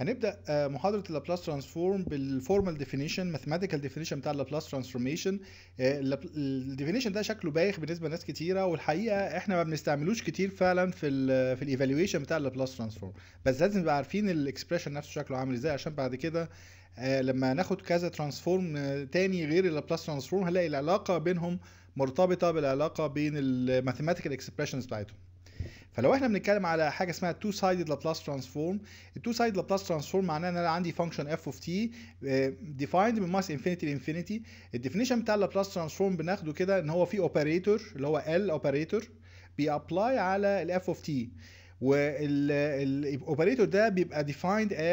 هنبدا آه، محاضره اللابلاس ترانسفورم بالفورمال ديفينيشن ماثيماتيكال ديفينيشن بتاع اللابلاس ترانسفورميشن الديفينيشن ده شكله بايخ بالنسبه لناس كتيره والحقيقه احنا ما بنستعملوش كتير فعلا في الـ في الايفالويشن بتاع اللابلاس ترانسفورم بس لازم نبقى عارفين الاكسبريشن نفسه شكله عامل ازاي عشان بعد كده آه، لما ناخد كذا ترانسفورم آه، تاني غير اللابلاس ترانسفورم هنلاقي العلاقه بينهم مرتبطه بالعلاقه بين الماثيماتيكال اكسبريشنز بتاعتهم فلو احنا بنتكلم على حاجه اسمها تو سايدد لابلاس ترانسفورم التو سايدد لابلاس ترانسفورم معناه ان انا عندي فانكشن اف اوف تي ديفايند من ماس انفينيتي لانفينيتي الديفينيشن بتاع اللابلاس ترانسفورم بناخده كده ان هو في اوبريتور اللي هو ال اوبريتور بيابلاي على الاف اوف تي والاوبريتور ده بيبقى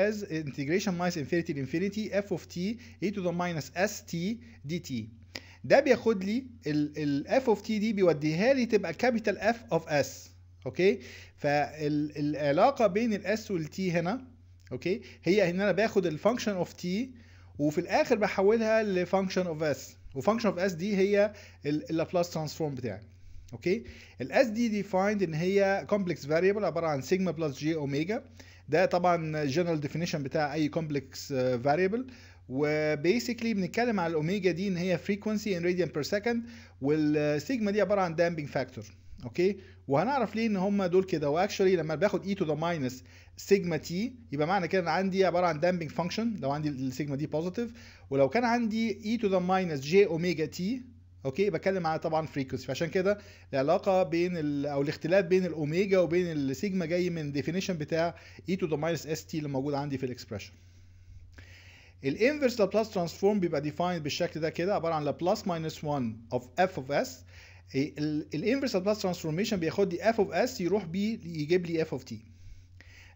از انتجريشن integration انفينيتي لانفينيتي اف اوف تي اي تو ذا ماينس اس تي دي تي ده بياخد لي ال, اوف تي دي بيوديها لي تبقى كابيتال اف اوف اس اوكي فالعلاقه بين الاس والتي هنا اوكي هي ان انا باخد الفانكشن اوف تي وفي الاخر بحولها لفانكشن اوف اس وفانكشن اوف اس دي هي اللابلاس ترانسفورم بتاعي اوكي الاس دي ديفايند ان هي كومبلكس فاريبل عباره عن سيجما بلس جي اوميجا ده طبعا جنرال ديفينيشن بتاع اي كومبلكس فاريبل وبيسكلي بنتكلم على الاوميجا دي ان هي فريكوانسي ان راديان بير سكند والسيجما دي عباره عن دامبنج فاكتور اوكي وهنعرف ليه ان هم دول كده واكشولي لما باخد اي تو ذا ماينس سيجما تي يبقى معنى كده ان عندي عباره عن دامبنج فانكشن لو عندي السيجما دي بوزيتيف ولو كان عندي اي تو ذا ماينس جي اوميجا تي اوكي بتكلم على طبعا فريكونسي فعشان كده العلاقه بين ال او الاختلاف بين الاوميجا وبين السيجما جاي من ديفينيشن بتاع اي تو ذا ماينس اس تي اللي موجود عندي في الاكسبريشن الانفرس لابلاس ترانسفورم بيبقى ديفايند بالشكل ده كده عباره عن لابلاس ماينس 1 اوف اف اوف اس الانفرس لابلاس ترانسفورميشن بياخد لي اف اوف اس يروح بي يجيب لي اف اوف تي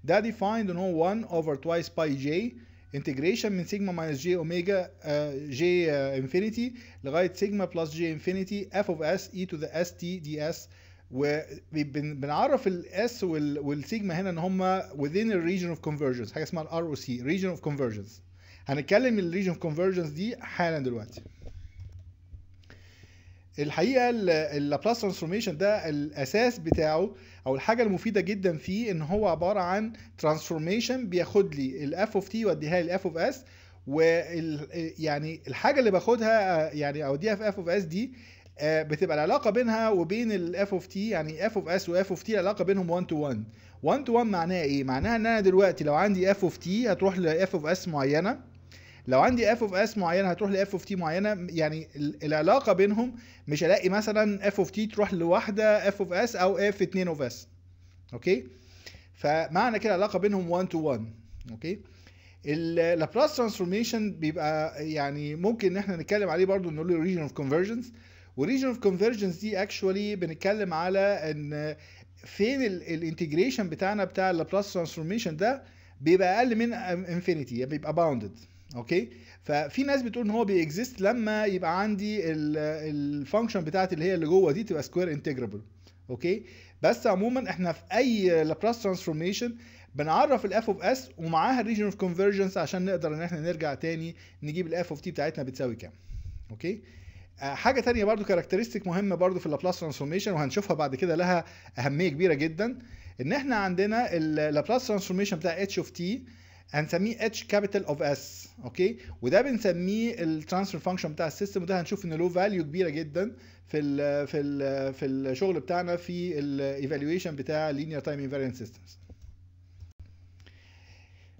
ده ديفايند ان هو 1 اوفر توايس باي جي انتجريشن من سيجما ماينس جي اوميجا جي انفينيتي لغايه سيجما بلس جي انفينيتي اف اوف اس اي تو ذا اس تي دي اس وبنعرف الاس والسيجما هنا ان هم within a region of convergence حاجه اسمها الار او سي region of convergence هنتكلم الريجن اوف convergence دي حالا دلوقتي الحقيقه اللابلاس ترانسفورميشن ده الاساس بتاعه او الحاجه المفيده جدا فيه ان هو عباره عن ترانسفورميشن بياخد لي الاف اوف تي واديها لي الاف اوف اس ويعني يعني الحاجه اللي باخدها يعني اوديها في اف اوف اس دي آه، بتبقى العلاقه بينها وبين الاف اوف تي يعني اف اوف اس واف اوف تي العلاقه بينهم 1 تو 1 1 تو 1 معناها ايه معناها ان انا دلوقتي لو عندي اف اوف تي هتروح لاف اوف اس معينه لو عندي اف اوف اس معينه هتروح لاف اوف تي معينه يعني العلاقه بينهم مش هلاقي مثلا اف اوف تي تروح لواحده اف اوف اس او اف 2 اوف اس اوكي فمعنى كده العلاقه بينهم 1 تو 1 اوكي اللابلاس ترانسفورميشن بيبقى يعني ممكن ان احنا نتكلم عليه برضو نقول له ريجن اوف كونفرجنس وريجن اوف كونفرجنس دي اكشولي بنتكلم على ان فين الانتجريشن بتاعنا بتاع اللابلاس ترانسفورميشن ده بيبقى اقل من انفينيتي يعني بيبقى باوندد اوكي ففي ناس بتقول ان هو بيكزيست لما يبقى عندي الفانكشن بتاعتي اللي هي اللي جوه دي تبقى سكوير انتجرابل اوكي بس عموما احنا في اي لابلاس ترانسفورميشن بنعرف الاف اوف اس ومعاها الريجن اوف كونفرجنس عشان نقدر ان احنا نرجع تاني نجيب الاف اوف تي بتاعتنا بتساوي كام اوكي آه، حاجة تانية برضو كاركترستيك مهمة برضو في اللابلاس ترانسفورميشن وهنشوفها بعد كده لها أهمية كبيرة جدا إن إحنا عندنا اللابلاس ترانسفورميشن بتاع اتش اوف تي هنسميه اتش كابيتال اوف اس اوكي وده بنسميه الترانسفير فانكشن بتاع السيستم وده هنشوف ان له فاليو كبيره جدا في الـ في الـ في الشغل بتاعنا في الايفالويشن بتاع لينير تايم انفاريانت سيستمز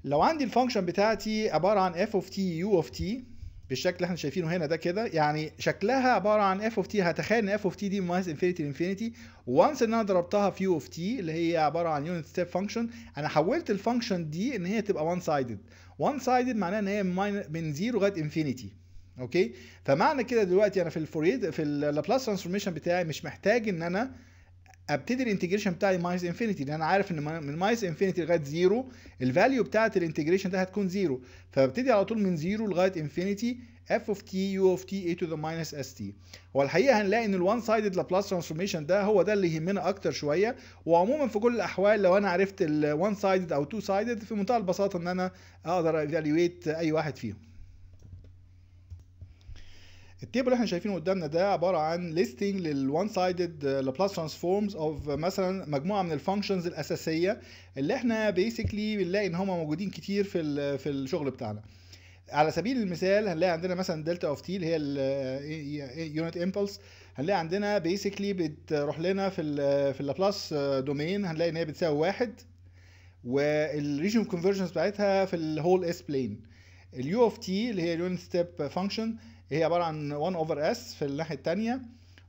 لو عندي الفانكشن بتاعتي عباره عن اف اوف تي يو اوف تي بالشكل اللي احنا شايفينه هنا ده كده يعني شكلها عباره عن اف اوف تي هتخيل ان اف اوف تي دي ماينس انفينيتي لانفينيتي وانس ان انا ضربتها في يو اوف تي اللي هي عباره عن يونت ستيب فانكشن انا حولت الفانكشن دي ان هي تبقى وان سايدد وان سايدد معناها ان هي من زيرو لغايه انفينيتي اوكي فمعنى كده دلوقتي انا في الفوريد في اللابلاس ترانسفورميشن بتاعي مش محتاج ان انا ابتدي الانتجريشن بتاعي ماينس انفينيتي لان انا عارف ان من ماينس انفينيتي لغايه زيرو الفاليو بتاعت الانتجريشن ده هتكون زيرو فببتدي على طول من زيرو لغايه انفينيتي اف اوف تي يو اوف تي اي تو ذا ماينس اس تي هو الحقيقه هنلاقي ان الوان سايدد لابلاس ترانسفورميشن ده هو ده اللي يهمنا اكتر شويه وعموما في كل الاحوال لو انا عرفت الوان سايدد او تو سايدد في منتهى البساطه ان انا اقدر ايفالويت اي واحد فيهم التيبل اللي احنا شايفينه قدامنا ده عباره عن ليستنج للوان سايدد لابلاس ترانسفورمز اوف مثلا مجموعه من الفانكشنز الاساسيه اللي احنا بيسكلي بنلاقي ان هم موجودين كتير في في الشغل بتاعنا على سبيل المثال هنلاقي عندنا مثلا دلتا اوف تي اللي هي اليونت امبلس هنلاقي عندنا بيسكلي بتروح لنا في الـ في اللابلاس دومين هنلاقي ان هي بتساوي واحد والريجن كونفرجنس بتاعتها في الهول اس بلين اليو اوف تي اللي هي اليونت ستيب فانكشن هي عباره عن 1 اوفر اس في الناحيه الثانيه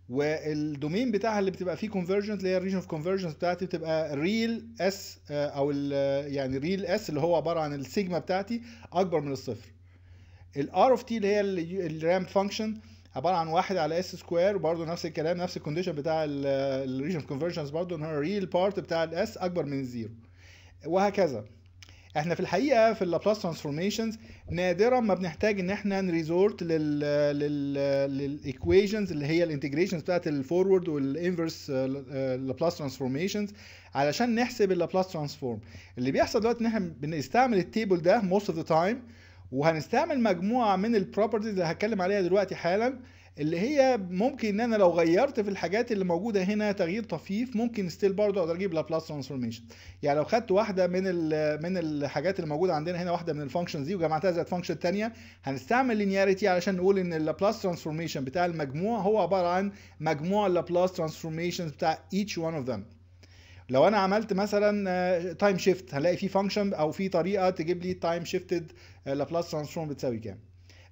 والدومين بتاعها اللي بتبقى فيه كونفرجنت اللي هي الريجن اوف كونفرجنس بتاعتي بتبقى ريل اس آه، او آه، يعني ريل اس اللي هو عباره عن السيجما بتاعتي اكبر من الصفر الار اوف تي اللي هي الرام فانكشن عباره عن واحد على اس سكوير وبرده نفس الكلام نفس الكونديشن بتاع الريجن اوف كونفرجنس برده ان هو الريل بارت بتاع الاس اكبر من الزيرو وهكذا احنا في الحقيقه في اللابلاس ترانسفورميشنز نادرا ما بنحتاج ان احنا نريزورت لل لل للايكويشنز اللي هي الانتجريشنز بتاعت الفورورد والانفرس لابلاس ترانسفورميشنز علشان نحسب اللابلاس ترانسفورم اللي بيحصل دلوقتي ان احنا بنستعمل التيبل ده موست اوف ذا تايم وهنستعمل مجموعه من البروبرتيز اللي هتكلم عليها دلوقتي حالا اللي هي ممكن ان انا لو غيرت في الحاجات اللي موجوده هنا تغيير طفيف ممكن ستيل برضه اقدر اجيب لابلاس ترانسفورميشن يعني لو خدت واحده من من الحاجات اللي موجوده عندنا هنا واحده من الفانكشنز دي وجمعتها زائد فانكشن ثانيه هنستعمل لينياريتي علشان نقول ان اللابلاس ترانسفورميشن بتاع المجموع هو عباره عن مجموع اللابلاس ترانسفورميشنز بتاع each one of them لو انا عملت مثلا تايم شيفت هلاقي في فانكشن او في طريقه تجيب لي تايم شيفتد لابلاس ترانسفورم بتساوي كام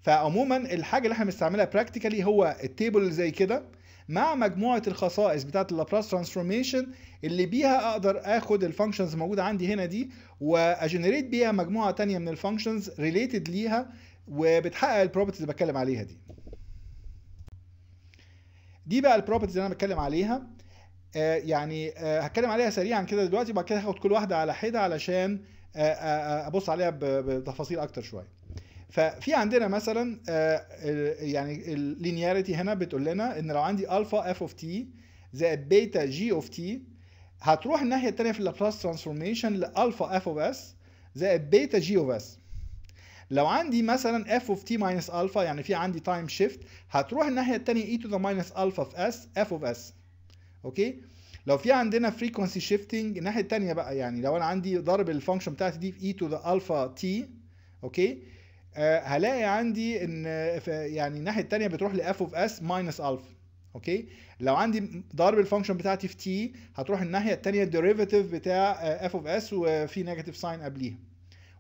فعموما الحاجه اللي احنا بنستعملها براكتيكالي هو التيبل اللي زي كده مع مجموعه الخصائص بتاعه اللابلاس ترانسفورميشن اللي بيها اقدر اخد الفانكشنز موجوده عندي هنا دي واجنريت بيها مجموعه تانية من الفانكشنز ريليتد ليها وبتحقق البروبرتيز اللي بتكلم عليها دي دي بقى البروبرتيز اللي انا بتكلم عليها آه، يعني آه، هتكلم عليها سريعا كده دلوقتي وبعد كده هاخد كل واحده على حده علشان آه، ابص عليها بتفاصيل اكتر شويه ففي عندنا مثلا آه، يعني اللينياريتي هنا بتقول لنا ان لو عندي الفا اف اوف تي زائد بيتا جي اوف تي هتروح الناحيه الثانيه في اللابلاس ترانسفورميشن لالفا اف اوف اس زائد بيتا جي اوف اس لو عندي مثلا اف اوف تي ماينس الفا يعني في عندي تايم شيفت هتروح الناحيه الثانيه اي تو ذا ماينس الفا في اس اف اوف اس اوكي لو في عندنا فريكونسي شيفتنج الناحيه الثانيه بقى يعني لو انا عندي ضرب الفانكشن بتاعتي دي في اي تو ذا الفا تي اوكي آه، هلاقي عندي ان يعني الناحيه الثانيه بتروح لاف اوف اس ماينس الفا اوكي لو عندي ضرب الفانكشن بتاعتي في تي هتروح الناحيه الثانيه الديريفيتيف بتاع اف اوف اس وفي نيجاتيف ساين قبليها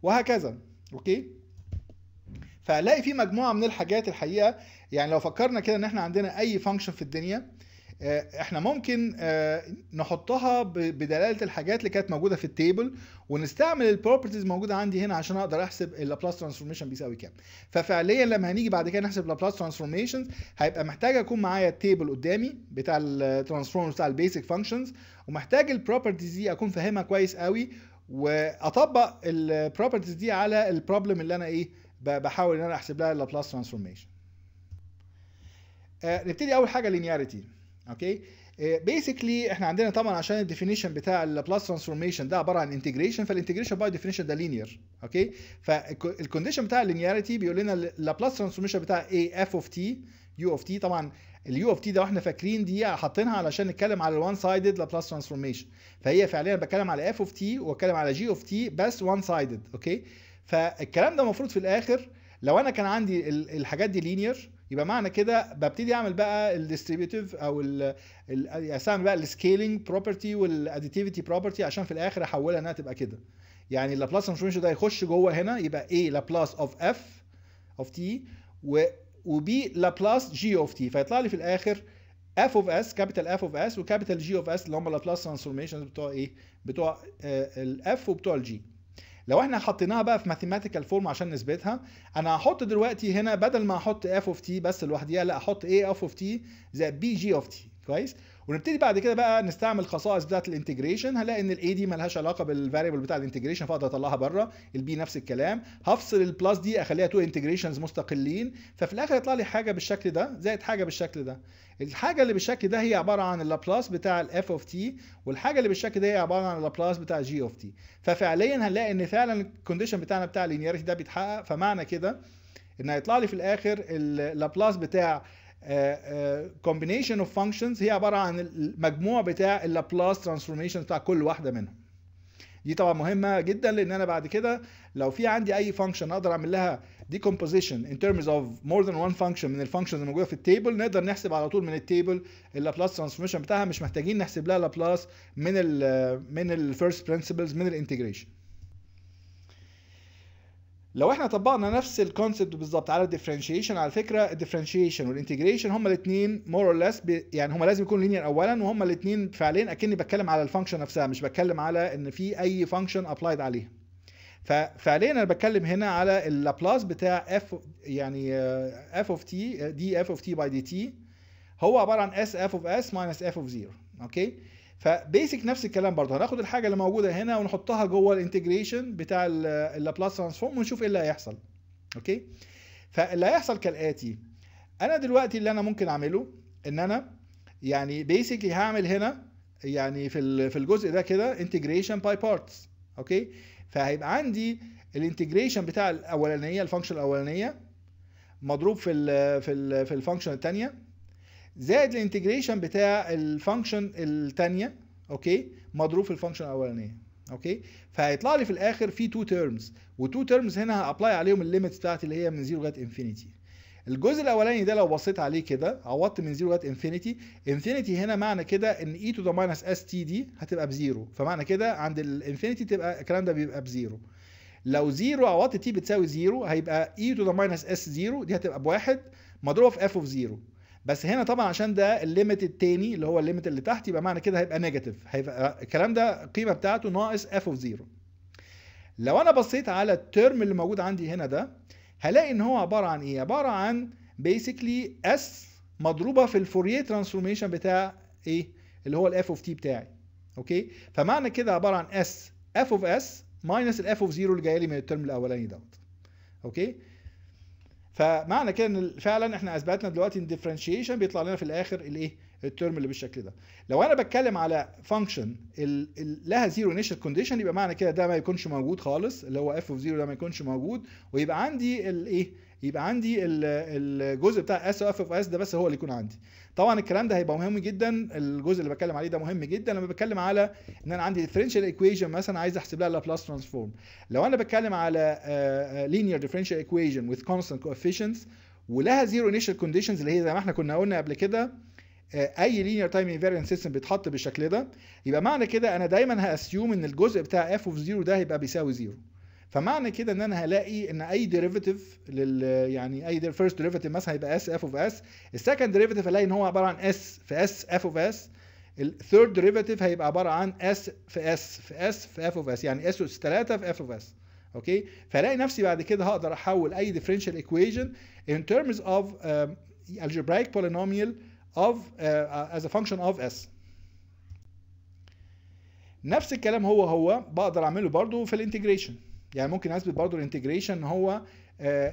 وهكذا اوكي فهلاقي في مجموعه من الحاجات الحقيقه يعني لو فكرنا كده ان احنا عندنا اي فانكشن في الدنيا آه، احنا ممكن آه، نحطها بدلاله الحاجات اللي كانت موجوده في التيبل ونستعمل البروبرتيز موجوده عندي هنا عشان اقدر احسب اللابلاس ترانسفورميشن بيساوي كام ففعليا لما هنيجي بعد كده نحسب لابلاس ترانسفورميشن هيبقى محتاج اكون معايا التيبل قدامي بتاع الترانسفورم بتاع البيسك فانكشنز ومحتاج البروبرتيز دي اكون فاهمها كويس قوي واطبق البروبرتيز دي على البروبلم اللي انا ايه بحاول ان انا احسب لها اللابلاس آه، ترانسفورميشن نبتدي اول حاجه لينياريتي اوكي بيسكلي eh, احنا عندنا طبعا عشان الديفينيشن بتاع البلاس ترانسفورميشن ده عباره عن انتجريشن فالانتجريشن باي ديفينيشن ده لينير اوكي فالكونديشن بتاع اللينياريتي بيقول لنا البلاس ترانسفورميشن بتاع اي اف اوف تي يو اوف تي طبعا اليو اوف تي ده واحنا فاكرين دي حاطينها علشان نتكلم على الوان سايدد لابلاس ترانسفورميشن فهي فعليا بتكلم على اف اوف تي واتكلم على جي اوف تي بس وان سايدد اوكي فالكلام ده المفروض في الاخر لو انا كان عندي الحاجات دي لينير يبقى معنى كده ببتدي اعمل بقى الديستريبيوتيف او يعني اسامي بقى السكيلينج بروبرتي والاديتيفيتي بروبرتي عشان في الاخر احولها انها تبقى كده يعني لابلاس ترانسفورميشن ده يخش جوه هنا يبقى ايه لابلاس اوف اف اوف تي وبي لابلاس جي اوف تي فيطلع لي في الاخر اف اوف اس كابيتال اف اوف اس وكابيتال جي اوف اس اللي هم لابلاس ترانسفورميشنز بتوع ايه بتوع آه، الاف وبتوع الجي لو احنا حطيناها بقى في ماثيماتيكال فورم عشان نثبتها انا هحط دلوقتي هنا بدل ما احط اف اوف تي بس لوحديها لا احط اي اف اوف تي زائد بي جي اوف تي كويس ونبتدي بعد كده بقى نستعمل خصائص بتاعت الانتجريشن هنلاقي ان الاي دي مالهاش علاقه بالفاريبل بتاع الانتجريشن فاقدر اطلعها بره البي نفس الكلام هفصل البلس دي اخليها تو انتجريشنز مستقلين ففي الاخر يطلع لي حاجه بالشكل ده زائد حاجه بالشكل ده الحاجه اللي بالشكل ده هي عباره عن اللابلاس بتاع الاف اوف تي والحاجه اللي بالشكل ده هي عباره عن اللابلاس بتاع جي اوف تي ففعليا هنلاقي ان فعلا الكونديشن بتاعنا بتاع اللينياريتي ده بيتحقق فمعنى كده ان هيطلع لي في الاخر اللابلاس بتاع كومبينيشن اوف فانكشنز هي عباره عن المجموع بتاع اللابلاس ترانسفورميشن بتاع كل واحده منهم دي طبعا مهمه جدا لان انا بعد كده لو في عندي اي فانكشن اقدر اعمل لها decomposition in terms of more than one function من الفانكشنز الموجوده في التيبل نقدر نحسب على طول من التيبل اللابلاس ترانسفورميشن بتاعها مش محتاجين نحسب لها لابلاس من ال آه، من الفيرست برنسبلز من الانتجريشن لو احنا طبقنا نفس الكونسبت بالظبط على الديفرنشيشن على فكره الديفرنشيشن والانتجريشن هما الاثنين مور اور ليس يعني هما لازم يكونوا لينير اولا وهما الاثنين فعليا اكني بتكلم على الفانكشن نفسها مش بتكلم على ان في اي فانكشن ابلايد عليها ففعليا انا بتكلم هنا على اللابلاس بتاع اف يعني اف اوف تي دي اف اوف تي باي دي تي هو عباره عن اس اف اوف اس ماينس اف اوف زيرو اوكي فبيسك نفس الكلام برضه هناخد الحاجه اللي موجوده هنا ونحطها جوه الانتجريشن بتاع اللابلاس ترانسفورم ونشوف ايه اللي هيحصل اوكي فاللي هيحصل كالاتي انا دلوقتي اللي انا ممكن اعمله ان انا يعني بيسكلي هعمل هنا يعني في في الجزء ده كده انتجريشن باي بارتس اوكي فهيبقى عندي الانتجريشن بتاع الاولانيه الفانكشن الاولانيه مضروب في الـ في الـ في الفانكشن الثانيه زائد الانتجريشن بتاع الفانكشن الثانيه اوكي مضروب في الفانكشن الاولانيه اوكي فهيطلع لي في الاخر في تو تيرمز وتو تيرمز هنا هابلاي عليهم الليميتس بتاعتي اللي هي من 0 لغايه انفينيتي الجزء الاولاني ده لو بصيت عليه كده عوضت من 0 لغايه انفينيتي انفينيتي هنا معنى كده ان اي تو ذا ماينس اس تي دي هتبقى بزيرو فمعنى كده عند الانفينيتي تبقى الكلام ده بيبقى بزيرو لو زيرو عوضت تي بتساوي زيرو هيبقى اي تو ذا ماينس اس زيرو دي هتبقى بواحد مضروبه في اف اوف زيرو بس هنا طبعا عشان ده الليميت التاني اللي هو الليميت اللي تحت يبقى معنى كده هيبقى نيجاتيف هيبقى الكلام ده القيمه بتاعته ناقص اف اوف 0 لو انا بصيت على الترم اللي موجود عندي هنا ده هلاقي ان هو عباره عن ايه عباره عن بيسكلي اس مضروبه في الفوريه ترانسفورميشن بتاع ايه اللي هو الاف اوف تي بتاعي اوكي فمعنى كده عباره عن اس اف اوف اس ماينس الاف اوف 0 اللي جاي لي من الترم الاولاني دوت اوكي فمعنى كده ان فعلا احنا اثبتنا دلوقتي ان ديفرنشيشن بيطلع لنا في الاخر الايه الترم اللي بالشكل ده لو انا بتكلم على فانكشن لها زيرو انيشال كونديشن يبقى معنى كده ده ما يكونش موجود خالص اللي هو اف اوف زيرو ده ما يكونش موجود ويبقى عندي الايه يبقى عندي الجزء بتاع اس واف اوف اس ده بس هو اللي يكون عندي طبعا الكلام ده هيبقى مهم جدا الجزء اللي بتكلم عليه ده مهم جدا لما بتكلم على ان انا عندي ديفرنشال ايكويشن مثلا عايز احسب لها لابلاس ترانسفورم لو انا بتكلم على لينير ديفرنشال ايكويشن وذ كونستانت كوفيشنتس ولها زيرو انيشال كونديشنز اللي هي زي ما احنا كنا قلنا قبل كده آه، اي لينير تايم انفيرينت سيستم بيتحط بالشكل ده يبقى معنى كده انا دايما هاسيوم ان الجزء بتاع اف اوف زيرو ده هيبقى بيساوي زيرو فمعنى كده ان انا هلاقي ان اي ديريفيتيف لل يعني اي فيرست ديريفيتيف مثلا هيبقى اس اف اوف اس السكند ديريفيتيف هلاقي ان هو عباره عن اس في اس اف اوف اس الثيرد ديريفيتيف هيبقى عباره عن اس في اس في اس في اف اوف اس يعني اس اس 3 في اف اوف اس اوكي فلاقي نفسي بعد كده هقدر احول اي ديفرنشال ايكويشن ان terms اوف um, algebraic polynomial of از ا فانكشن اوف اس نفس الكلام هو هو بقدر اعمله برضو في الانتجريشن يعني ممكن اثبت برضو الانتجريشن هو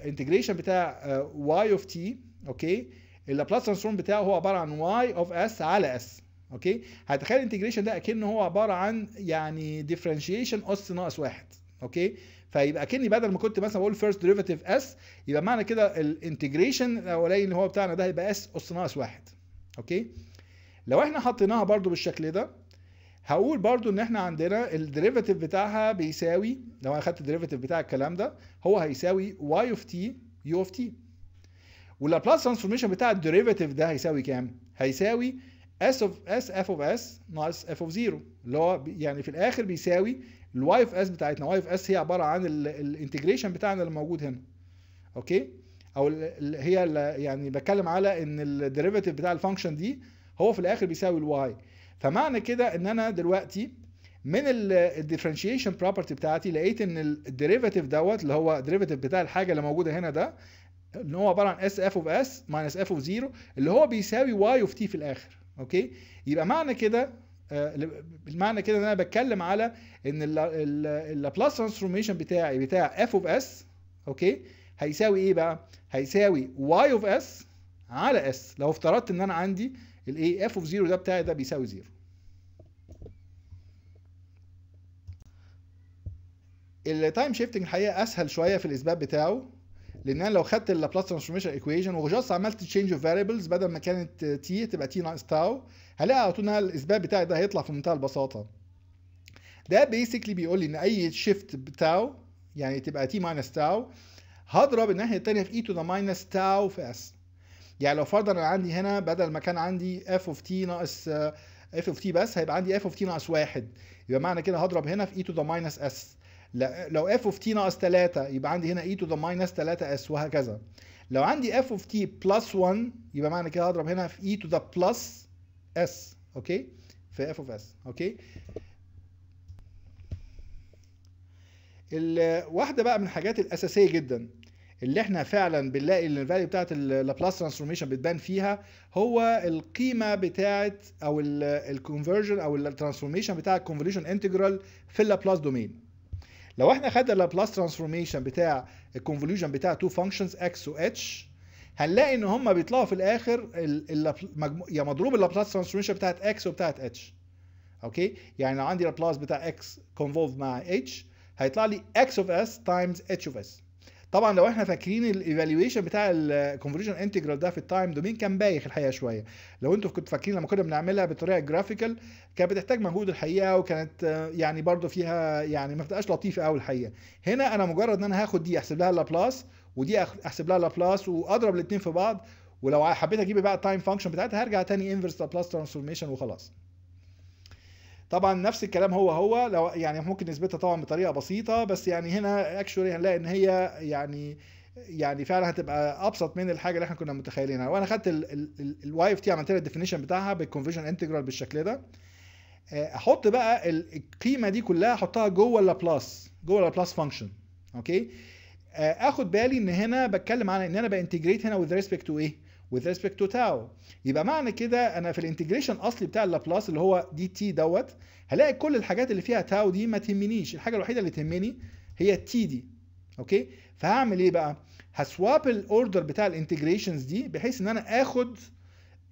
انتجريشن آه، بتاع واي اوف تي اوكي اللابلاس ترانسفورم بتاعه هو عباره عن واي اوف اس على اس اوكي هتخيل الانتجريشن ده اكن هو عباره عن يعني ديفرنشيشن اس ناقص واحد اوكي فيبقى كني بدل ما كنت مثلا بقول فيرست ديريفاتيف اس يبقى معنى كده الانتجريشن الاولاني اللي هو بتاعنا ده هيبقى اس اس ناقص واحد اوكي لو احنا حطيناها برضو بالشكل ده هقول برضو ان احنا عندنا الديريفاتيف بتاعها بيساوي لو انا خدت الديريفاتيف بتاع الكلام ده هو هيساوي y of t u of t واللابلاس ترانسفورميشن بتاع الديريفاتيف ده هيساوي كام؟ هيساوي s of s f of s ناقص f of 0 اللي هو يعني في الاخر بيساوي الواي اوف اس بتاعتنا y of s هي عباره عن الانتجريشن بتاعنا اللي موجود هنا اوكي؟ او هي يعني بتكلم على ان الديريفاتيف بتاع الفانكشن دي هو في الاخر بيساوي الواي فمعنى كده ان انا دلوقتي من الديفرنشيشن بروبرتي بتاعتي لقيت ان الديريفاتيف دوت اللي هو الديريفاتيف بتاع الحاجه اللي موجوده هنا ده ان هو عباره عن اس اف اوف اس ماينس اف اوف زيرو اللي هو بيساوي واي اوف تي في الاخر اوكي يبقى معنى كده آه، المعنى كده ان انا بتكلم على ان اللابلاس ترانسفورميشن بتاعي بتاع اف اوف اس اوكي هيساوي ايه بقى؟ هيساوي واي اوف اس على اس لو افترضت ان انا عندي الايه اف اوف زيرو ده بتاعي ده بيساوي زيرو التايم شيفتنج الحقيقه اسهل شويه في الاثبات بتاعه لان انا لو خدت اللابلاس ترانسفورميشن ايكويشن وجاست عملت تشينج اوف فاريبلز بدل ما كانت تي تبقى تي ناقص تاو هلاقي على طول ان الاثبات بتاعي ده هيطلع في منتهى البساطه ده بيسكلي بيقول لي ان اي شيفت بتاو يعني تبقى تي ماينس تاو هضرب الناحيه الثانيه في اي تو ذا ماينس تاو في اس يعني لو فرضا انا عندي هنا بدل ما كان عندي اف اوف تي ناقص اف اوف تي بس هيبقى عندي اف اوف تي ناقص واحد يبقى معنى كده هضرب هنا في اي تو ذا ماينس اس لو اف اوف تي ناقص 3 يبقى عندي هنا اي تو ذا ماينس 3 اس وهكذا لو عندي اف اوف تي بلس 1 يبقى معنى كده هضرب هنا في اي تو ذا بلس اس اوكي في اف اوف اس اوكي واحده بقى من الحاجات الاساسيه جدا اللي احنا فعلا بنلاقي ان الفاليو بتاعت اللابلاس ترانسفورميشن بتبان فيها هو القيمه بتاعت او الكونفرجن او الترانسفورميشن بتاع الكونفوليوشن انتجرال في اللابلاس دومين لو احنا خدنا اللابلاس ترانسفورميشن بتاع الكونفوليوشن بتاع تو فانكشنز اكس و اتش هنلاقي ان هم بيطلعوا في الاخر يا مضروب اللابلاس ترانسفورميشن بتاعت اكس وبتاعت اتش اوكي يعني لو عندي لابلاس بتاع اكس كونفولف مع اتش هيطلع لي اكس اوف اس تايمز اتش اوف اس طبعا لو احنا فاكرين الايفالويشن بتاع الكونفرجن انتجرال ده في التايم دومين كان بايخ الحقيقه شويه لو انتوا كنتوا فاكرين لما كنا بنعملها بطريقه جرافيكال كانت بتحتاج مجهود الحقيقه وكانت يعني برضو فيها يعني ما بتبقاش لطيفه قوي الحقيقه هنا انا مجرد ان انا هاخد دي احسب لها لابلاس ودي احسب لها لابلاس واضرب الاثنين في بعض ولو حبيت اجيب بقى التايم فانكشن بتاعتها هرجع تاني انفرس لابلاس ترانسفورميشن وخلاص طبعا نفس الكلام هو هو لو يعني ممكن نثبتها طبعا بطريقه بسيطه بس يعني هنا اكشولي هنلاقي ان هي يعني يعني فعلا هتبقى ابسط من الحاجه اللي احنا كنا متخيلينها وانا خدت الواي اف تي عملت لها الديفينيشن بتاعها بالكونفيجن انتجرال بالشكل ده آه، احط بقى القيمه دي كلها احطها جوه اللابلاس جوه اللابلاس فانكشن اوكي اخد بالي ان هنا بتكلم عن ان انا بانتجريت هنا وذ ريسبكت تو ايه with respect to tau يبقى معنى كده انا في الانتجريشن الاصلي بتاع اللابلاس اللي هو دي تي دوت هلاقي كل الحاجات اللي فيها تاو دي ما تهمنيش الحاجه الوحيده اللي تهمني هي التي دي اوكي فهعمل ايه بقى هسواب الاوردر بتاع الانتجريشنز دي بحيث ان انا اخد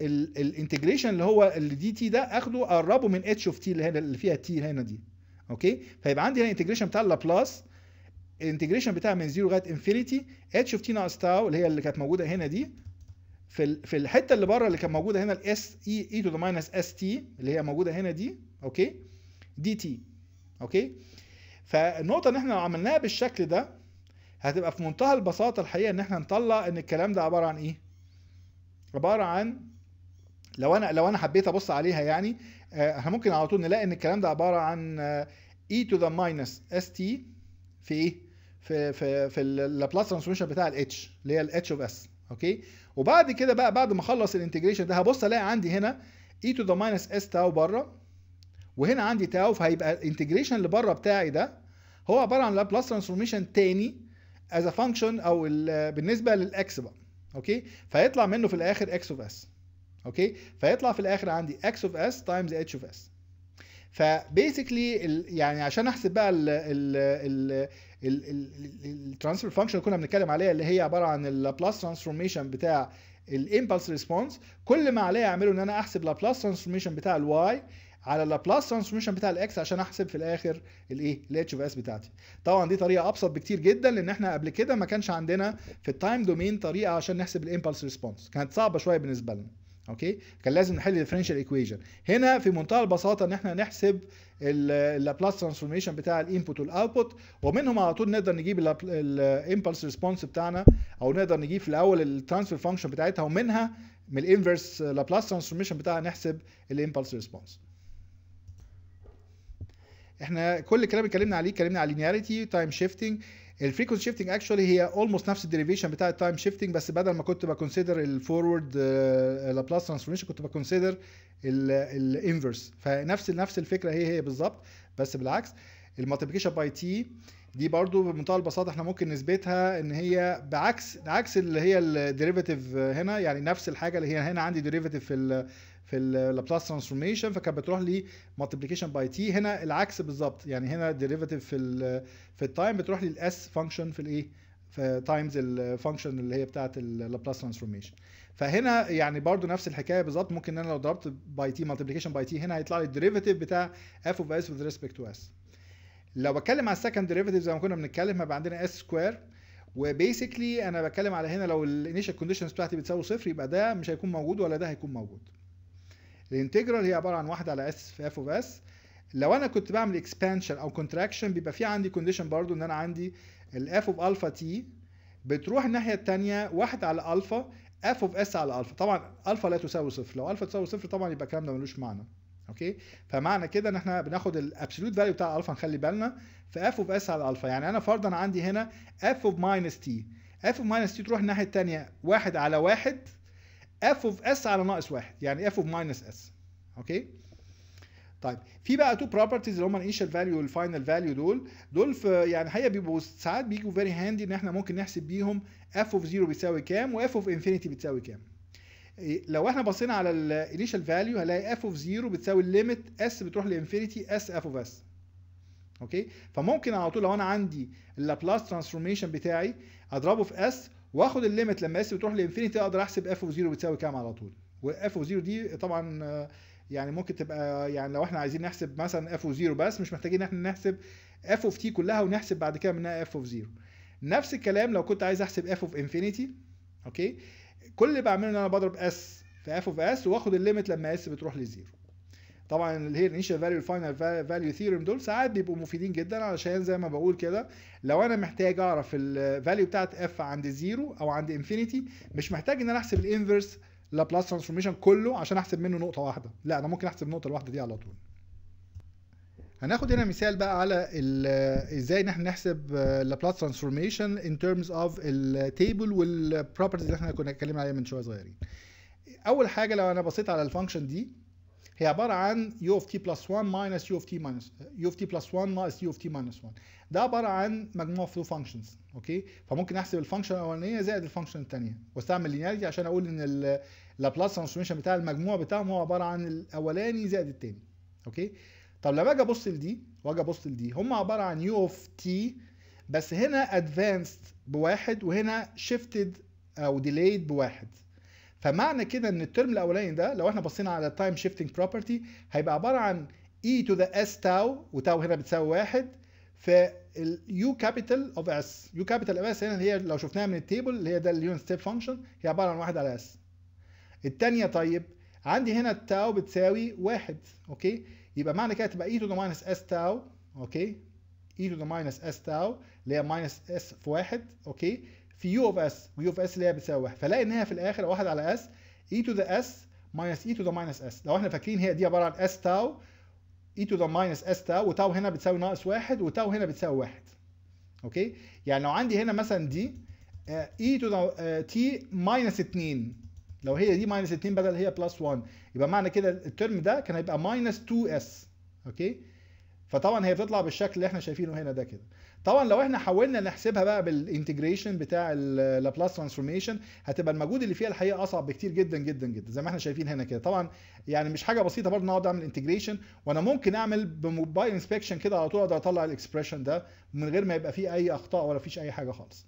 الانتجريشن اللي هو اللي دي تي ده اخده اقربه من اتش اوف تي اللي هنا اللي فيها تي هنا دي اوكي فيبقى عندي هنا انتجريشن بتاع اللابلاس الانتجريشن بتاعها من 0 لغايه انفينيتي اتش اوف تي ناقص تاو اللي هي اللي كانت موجوده هنا دي في في الحته اللي بره اللي كانت موجوده هنا الاس اي اي تو ذا ماينس اس تي اللي هي موجوده هنا دي اوكي دي تي اوكي فالنقطه ان احنا لو عملناها بالشكل ده هتبقى في منتهى البساطه الحقيقه ان احنا نطلع ان الكلام ده عباره عن ايه عباره عن لو انا لو انا حبيت ابص عليها يعني آه، احنا ممكن على طول نلاقي ان الكلام ده عباره عن اي تو ذا ماينس اس تي في ايه في في في اللابلاس ترانسفورميشن بتاع الاتش اللي هي الاتش اوف اس اوكي وبعد كده بقى بعد ما اخلص الانتجريشن ده هبص الاقي عندي هنا اي تو ذا ماينس اس تاو بره وهنا عندي تاو فهيبقى الانتجريشن اللي بره بتاعي ده هو عباره عن لابلاس ترانسفورميشن تاني از ا فانكشن او بالنسبه للاكس بقى اوكي فيطلع منه في الاخر اكس اوف اس اوكي فيطلع في الاخر عندي اكس اوف اس تايمز اتش اوف اس فبيسكلي يعني عشان احسب بقى ال ال ال الترانسفير فانكشن اللي كنا بنتكلم عليها اللي هي عباره عن اللابلاس ترانسفورميشن بتاع الامبلس ريسبونس كل ما عليا اعمله ان انا احسب لابلاس ترانسفورميشن بتاع الواي على اللابلاس ترانسفورميشن بتاع الاكس عشان احسب في الاخر الايه الاتش اوف اس بتاعتي طبعا دي طريقه ابسط بكتير جدا لان احنا قبل كده ما كانش عندنا في التايم دومين طريقه عشان نحسب الامبلس ريسبونس كانت صعبه شويه بالنسبه لنا اوكي كان لازم نحل الديفرنشال ايكويشن هنا في منتهى البساطه ان احنا نحسب اللابلاس ترانسفورميشن بتاع الانبوت والاوتبوت ومنهم على طول نقدر نجيب الامبلس ريسبونس بتاعنا او نقدر نجيب في الاول الترانسفير فانكشن بتاعتها ومنها من الانفرس لابلاس ترانسفورميشن بتاعها نحسب الامبلس ريسبونس احنا كل الكلام اللي اتكلمنا عليه اتكلمنا على لينياريتي تايم شيفتنج الفريكونسي شيفتنج اكشولي هي اولموست نفس الديريفيشن بتاع التايم شيفتنج بس بدل ما كنت بكونسيدر الفورورد لابلاس ترانسفورميشن كنت بكونسيدر الانفرس فنفس نفس الفكره هي هي بالظبط بس بالعكس المالتيبيكيشن باي تي دي برضو بمنتهى البساطه احنا ممكن نثبتها ان هي بعكس عكس اللي هي الديريفيتيف هنا يعني نفس الحاجه اللي هي هنا عندي ديريفيتيف في في اللابلاس ترانسفورميشن فكانت بتروح لي مالتيبليكيشن باي تي هنا العكس بالظبط يعني هنا ديريفيتيف في الـ في التايم بتروح لي الاس فانكشن في الايه في تايمز الفانكشن اللي هي بتاعه اللابلاس ترانسفورميشن فهنا يعني برضو نفس الحكايه بالظبط ممكن انا لو ضربت باي تي مالتيبليكيشن باي تي هنا هيطلع لي الديريفاتيف بتاع اف اوف اس وذ ريسبكت تو اس لو بتكلم على السكند ديريفاتيف زي ما كنا بنتكلم هيبقى عندنا اس سكوير وبيسكلي انا بتكلم على هنا لو الانيشال كونديشنز بتاعتي بتساوي صفر يبقى ده مش هيكون موجود ولا ده هيكون موجود الانتجرال هي عباره عن 1 على اس في اف اوف اس لو انا كنت بعمل اكسبانشن او كونتراكشن بيبقى في عندي كونديشن برضو ان انا عندي الاف اوف الفا تي بتروح الناحيه الثانيه واحد على الفا اف اوف اس على الفا طبعا الفا لا تساوي صفر لو الفا تساوي صفر طبعا يبقى الكلام ده ملوش معنى اوكي فمعنى كده ان احنا بناخد الابسولوت فاليو بتاع الفا نخلي بالنا في اف اوف اس على الفا يعني انا فرضا عندي هنا اف اوف ماينس تي اف اوف ماينس تي تروح الناحيه الثانيه واحد على واحد اف اوف اس على ناقص واحد يعني اف اوف ماينس اس اوكي طيب في بقى تو بروبرتيز اللي هم الانيشال فاليو والفاينل فاليو دول دول في يعني الحقيقه بيبقوا ساعات بيجوا فيري هاندي ان احنا ممكن نحسب بيهم اف اوف 0 بتساوي كام واف اوف انفينيتي بتساوي كام إيه، لو احنا بصينا على الانيشال فاليو هنلاقي اف اوف 0 بتساوي الليميت اس بتروح لانفينيتي اس اف اوف اس اوكي فممكن على طول لو انا عندي اللابلاس ترانسفورميشن بتاعي اضربه في اس واخد الليمت لما اس بتروح لانفينيتي اقدر احسب اف اوف زيرو بتساوي كام على طول واف اوف زيرو دي طبعا يعني ممكن تبقى يعني لو احنا عايزين نحسب مثلا اف اوف زيرو بس مش محتاجين احنا نحسب اف اوف تي كلها ونحسب بعد كده منها اف اوف زيرو نفس الكلام لو كنت عايز احسب اف اوف انفينيتي اوكي كل اللي بعمله ان انا بضرب اس في اف اوف اس واخد الليميت لما اس بتروح لزيرو طبعا اللي هي الانيشال فاليو الفاينل فاليو ثيورم دول ساعات بيبقوا مفيدين جدا علشان زي ما بقول كده لو انا محتاج اعرف الفاليو بتاعت اف عند زيرو او عند انفينيتي مش محتاج ان انا احسب الانفرس لابلاس ترانسفورميشن كله عشان احسب منه نقطه واحده لا انا ممكن احسب النقطه الواحده دي على طول هناخد هنا مثال بقى على ازاي ان احنا نحسب لابلاس ترانسفورميشن ان ترمز اوف التيبل والبروبرتيز اللي احنا كنا اتكلمنا عليها من شويه صغيرين اول حاجه لو انا بصيت على الفانكشن دي هي عباره عن يو اوف تي بلس 1 ماينس يو اوف تي ماينس يو اوف تي بلس 1 ناقص يو اوف تي ماينس 1 ده عباره عن مجموعه فلو فانكشنز اوكي فممكن احسب الفانكشن الاولانيه زائد الفانكشن الثانيه واستعمل لينياريتي عشان اقول ان اللابلاس ترانسفورميشن بتاع المجموع بتاعهم هو عباره عن الاولاني زائد الثاني اوكي طب لما اجي ابص لدي واجي ابص لدي هم عباره عن يو اوف تي بس هنا ادفانسد بواحد وهنا شيفتد او ديليد بواحد فمعنى كده ان الترم الاولاني ده لو احنا بصينا على التايم شيفتنج بروبرتي هيبقى عباره عن اي تو ذا اس تاو وتاو هنا بتساوي واحد فاليو كابيتال اوف اس يو كابيتال اوف اس هنا هي لو شفناها من التيبل اللي هي ده اليون ستيب فانكشن هي عباره عن واحد على اس الثانيه طيب عندي هنا التاو بتساوي واحد اوكي يبقى معنى كده تبقى اي تو ذا ماينس اس تاو اوكي اي تو ذا ماينس اس تاو اللي هي ماينس اس في واحد اوكي في يو اوف اس ويو اوف اس اللي هي بتساوي واحد فلاقي ان هي في الاخر واحد على اس اي تو ذا اس ماينس اي تو ذا ماينس اس لو احنا فاكرين هي دي عباره عن اس تاو اي تو ذا ماينس اس تاو وتاو هنا بتساوي ناقص واحد وتاو هنا بتساوي واحد اوكي يعني لو عندي هنا مثلا دي اي تو ذا تي ماينس 2 لو هي دي ماينس 2 بدل هي بلس 1 يبقى معنى كده الترم ده كان هيبقى ماينس 2 اس اوكي فطبعا هي بتطلع بالشكل اللي احنا شايفينه هنا ده كده طبعا لو احنا حاولنا نحسبها بقى بالانتجريشن بتاع اللابلاس ترانسفورميشن هتبقى المجهود اللي فيها الحقيقه اصعب بكتير جدا جدا جدا زي ما احنا شايفين هنا كده طبعا يعني مش حاجه بسيطه برضه اقعد اعمل انتجريشن وانا ممكن اعمل بموبايل انسبكشن كده على طول اقدر اطلع الاكسبريشن ده من غير ما يبقى فيه اي اخطاء ولا فيش اي حاجه خالص